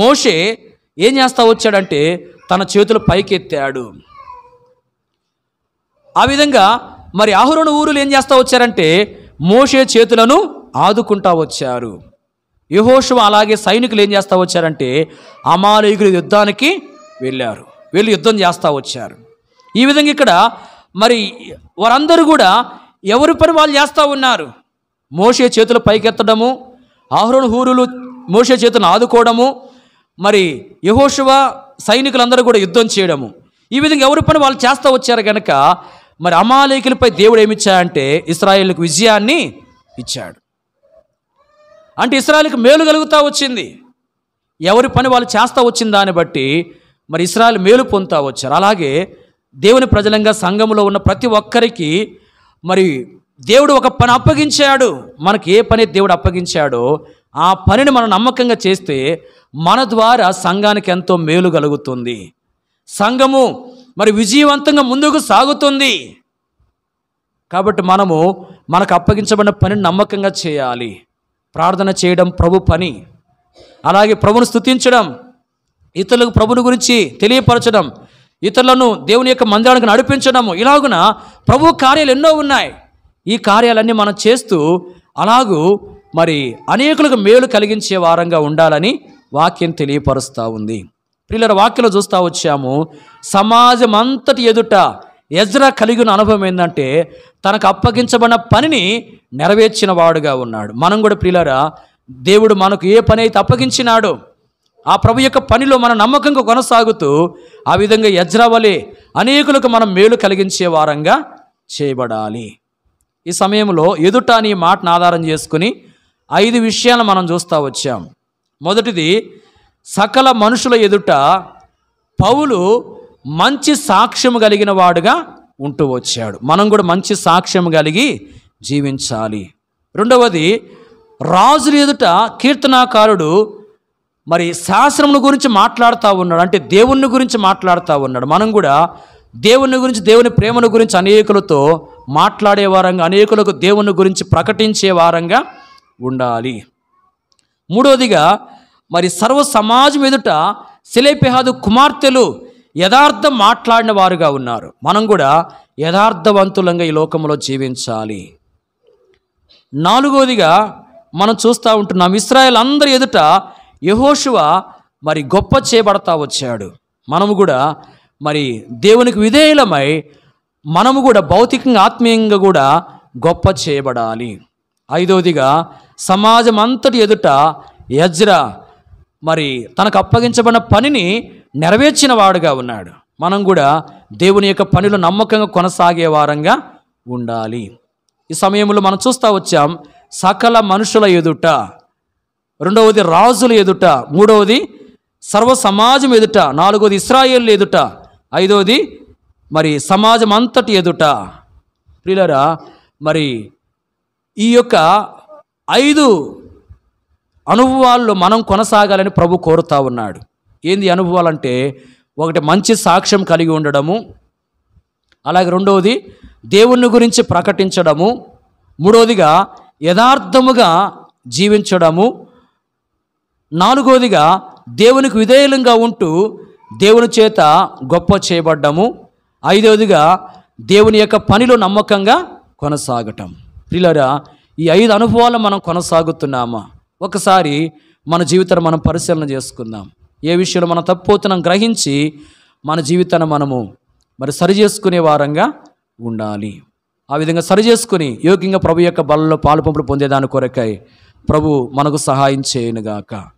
మోషే ఏం చేస్తా వచ్చాడంటే తన చేతులు పైకెత్తాడు ఆ విధంగా మరి ఆహురణ ఊరులు ఏం చేస్తా వచ్చారంటే మోషే చేతులను ఆదుకుంటా వచ్చారు యహోషువ అలాగే సైనికులు ఏం చేస్తూ వచ్చారంటే అమాలయకులు యుద్ధానికి వెళ్ళారు వీళ్ళు యుద్ధం చేస్తూ వచ్చారు ఈ విధంగా ఇక్కడ మరి వారందరూ కూడా ఎవరి పని వాళ్ళు చేస్తూ ఉన్నారు మోసే చేతులు పైకెత్తడము ఆహరణ హూరులు మోసే చేతులను ఆదుకోవడము మరి యహోశివ సైనికులందరూ కూడా యుద్ధం చేయడము ఈ విధంగా ఎవరి పని వాళ్ళు చేస్తూ వచ్చారు కనుక మరి అమాలేకులపై దేవుడు ఏమిచ్చాడంటే ఇస్రాయేల్కు విజయాన్ని ఇచ్చాడు అంటే ఇస్రాయల్కి మేలు కలుగుతూ వచ్చింది ఎవరి పని వాళ్ళు చేస్తూ వచ్చిన దాన్ని బట్టి మరి ఇస్రాయల్ మేలు పొందుతూ వచ్చారు అలాగే దేవుని ప్రజలంగా సంఘంలో ఉన్న ప్రతి ఒక్కరికి మరి దేవుడు ఒక పని అప్పగించాడు మనకి ఏ పని దేవుడు అప్పగించాడో ఆ పనిని మనం నమ్మకంగా చేస్తే మన ద్వారా సంఘానికి ఎంతో మేలు కలుగుతుంది సంఘము మరి విజయవంతంగా ముందుకు సాగుతుంది కాబట్టి మనము మనకు అప్పగించబడిన పనిని నమ్మకంగా చేయాలి ప్రార్థన చేయడం ప్రభు పని అలాగే ప్రభును స్థుతించడం ఇతరులకు ప్రభుని గురించి తెలియపరచడం ఇతరులను దేవుని యొక్క మందిరానికి నడిపించడము ఇలాగున ప్రభు కార్యాలు ఎన్నో ఉన్నాయి ఈ కార్యాలన్నీ మనం చేస్తూ అలాగూ మరి అనేకులకు మేలు కలిగించే వారంగా ఉండాలని వాక్యం తెలియపరుస్తూ ఉంది పిల్లల వాక్యలో చూస్తూ వచ్చాము సమాజం అంతటి ఎదుట ఎజ్రా కలిగిన అనుభవం ఏంటంటే తనకు అప్పగించబడిన పనిని నెరవేర్చిన వాడుగా ఉన్నాడు మనం కూడా ప్రియులరా దేవుడు మనకు ఏ పని అయితే అప్పగించినాడో ఆ ప్రభు యొక్క పనిలో మన నమ్మకంగా కొనసాగుతూ ఆ విధంగా యజ్రవలే అనేకులకు మనం మేలు కలిగించే వారంగా చేయబడాలి ఈ సమయంలో ఎదుట అని మాటను ఆధారం చేసుకుని ఐదు విషయాలు మనం చూస్తూ వచ్చాం మొదటిది సకల మనుషుల ఎదుట పౌలు మంచి సాక్ష్యం కలిగిన వాడుగా ఉంటూ వచ్చాడు మనం కూడా మంచి సాక్ష్యం కలిగి జీవించాలి రెండవది రాజుల ఎదుట కీర్తనాకారుడు మరి శాస్త్రమును గురించి మాట్లాడుతూ ఉన్నాడు అంటే దేవుని గురించి మాట్లాడుతూ ఉన్నాడు మనం కూడా దేవుని గురించి దేవుని ప్రేమను గురించి అనేకులతో మాట్లాడే వారంగా అనేకులకు దేవుని గురించి ప్రకటించే వారంగా ఉండాలి మూడవదిగా మరి సర్వ సమాజం ఎదుట శిలేపిహాదు కుమార్తెలు యథార్థం మాట్లాడిన వారుగా ఉన్నారు మనం కూడా యథార్థవంతులంగా ఈ లోకంలో జీవించాలి నాలుగవదిగా మనం చూస్తూ ఉంటున్నాం ఇస్రాయల్ అందరి ఎదుట యహోషువ మరి గొప్ప చేపడతా వచ్చాడు మనము కూడా మరి దేవునికి విధేయులమై మనము కూడా భౌతికంగా ఆత్మీయంగా కూడా గొప్ప చేయబడాలి ఐదవదిగా సమాజం అంతటి ఎదుట యజ్రా మరి తనకు అప్పగించబడిన పనిని నెరవేర్చిన వాడుగా ఉన్నాడు మనం కూడా దేవుని యొక్క పనిలో నమ్మకంగా కొనసాగే వారంగా ఉండాలి ఈ సమయంలో మనం చూస్తూ వచ్చాం సకల మనుషుల ఎదుట రెండవది రాజుల ఎదుట మూడవది సర్వ సమాజం ఎదుట నాలుగవది ఇస్రాయేల్ ఎదుట ఐదవది మరి సమాజం అంతటి ఎదుట ప్రియులరా మరి ఈ యొక్క ఐదు అనుభవాల్లో మనం కొనసాగాలని ప్రభు కోరుతా ఉన్నాడు ఏంది అనుభవాలంటే ఒకటి మంచి సాక్ష్యం కలిగి ఉండడము అలాగే రెండవది దేవుని గురించి ప్రకటించడము మూడవదిగా యథార్థముగా జీవించడము నాలుగవదిగా దేవునికి విధేయులంగా ఉంటూ దేవుని చేత గొప్ప చేయబడ్డము ఐదవదిగా దేవుని యొక్క పనిలో నమ్మకంగా కొనసాగటం ప్రిలరా ఈ ఐదు అనుభవాలు మనం కొనసాగుతున్నామా ఒకసారి మన జీవితాన్ని మనం పరిశీలన చేసుకుందాం ఏ విషయంలో మనం తప్పుతున్నాం గ్రహించి మన జీవితాన్ని మనము మరి సరి చేసుకునే వారంగా ఉండాలి ఆ విధంగా సరి చేసుకుని యోగ్యంగా ప్రభు యొక్క బలంలో పాలు పంపులు పొందేదాని కొరకై ప్రభు మనకు సహాయం చేయనుగాక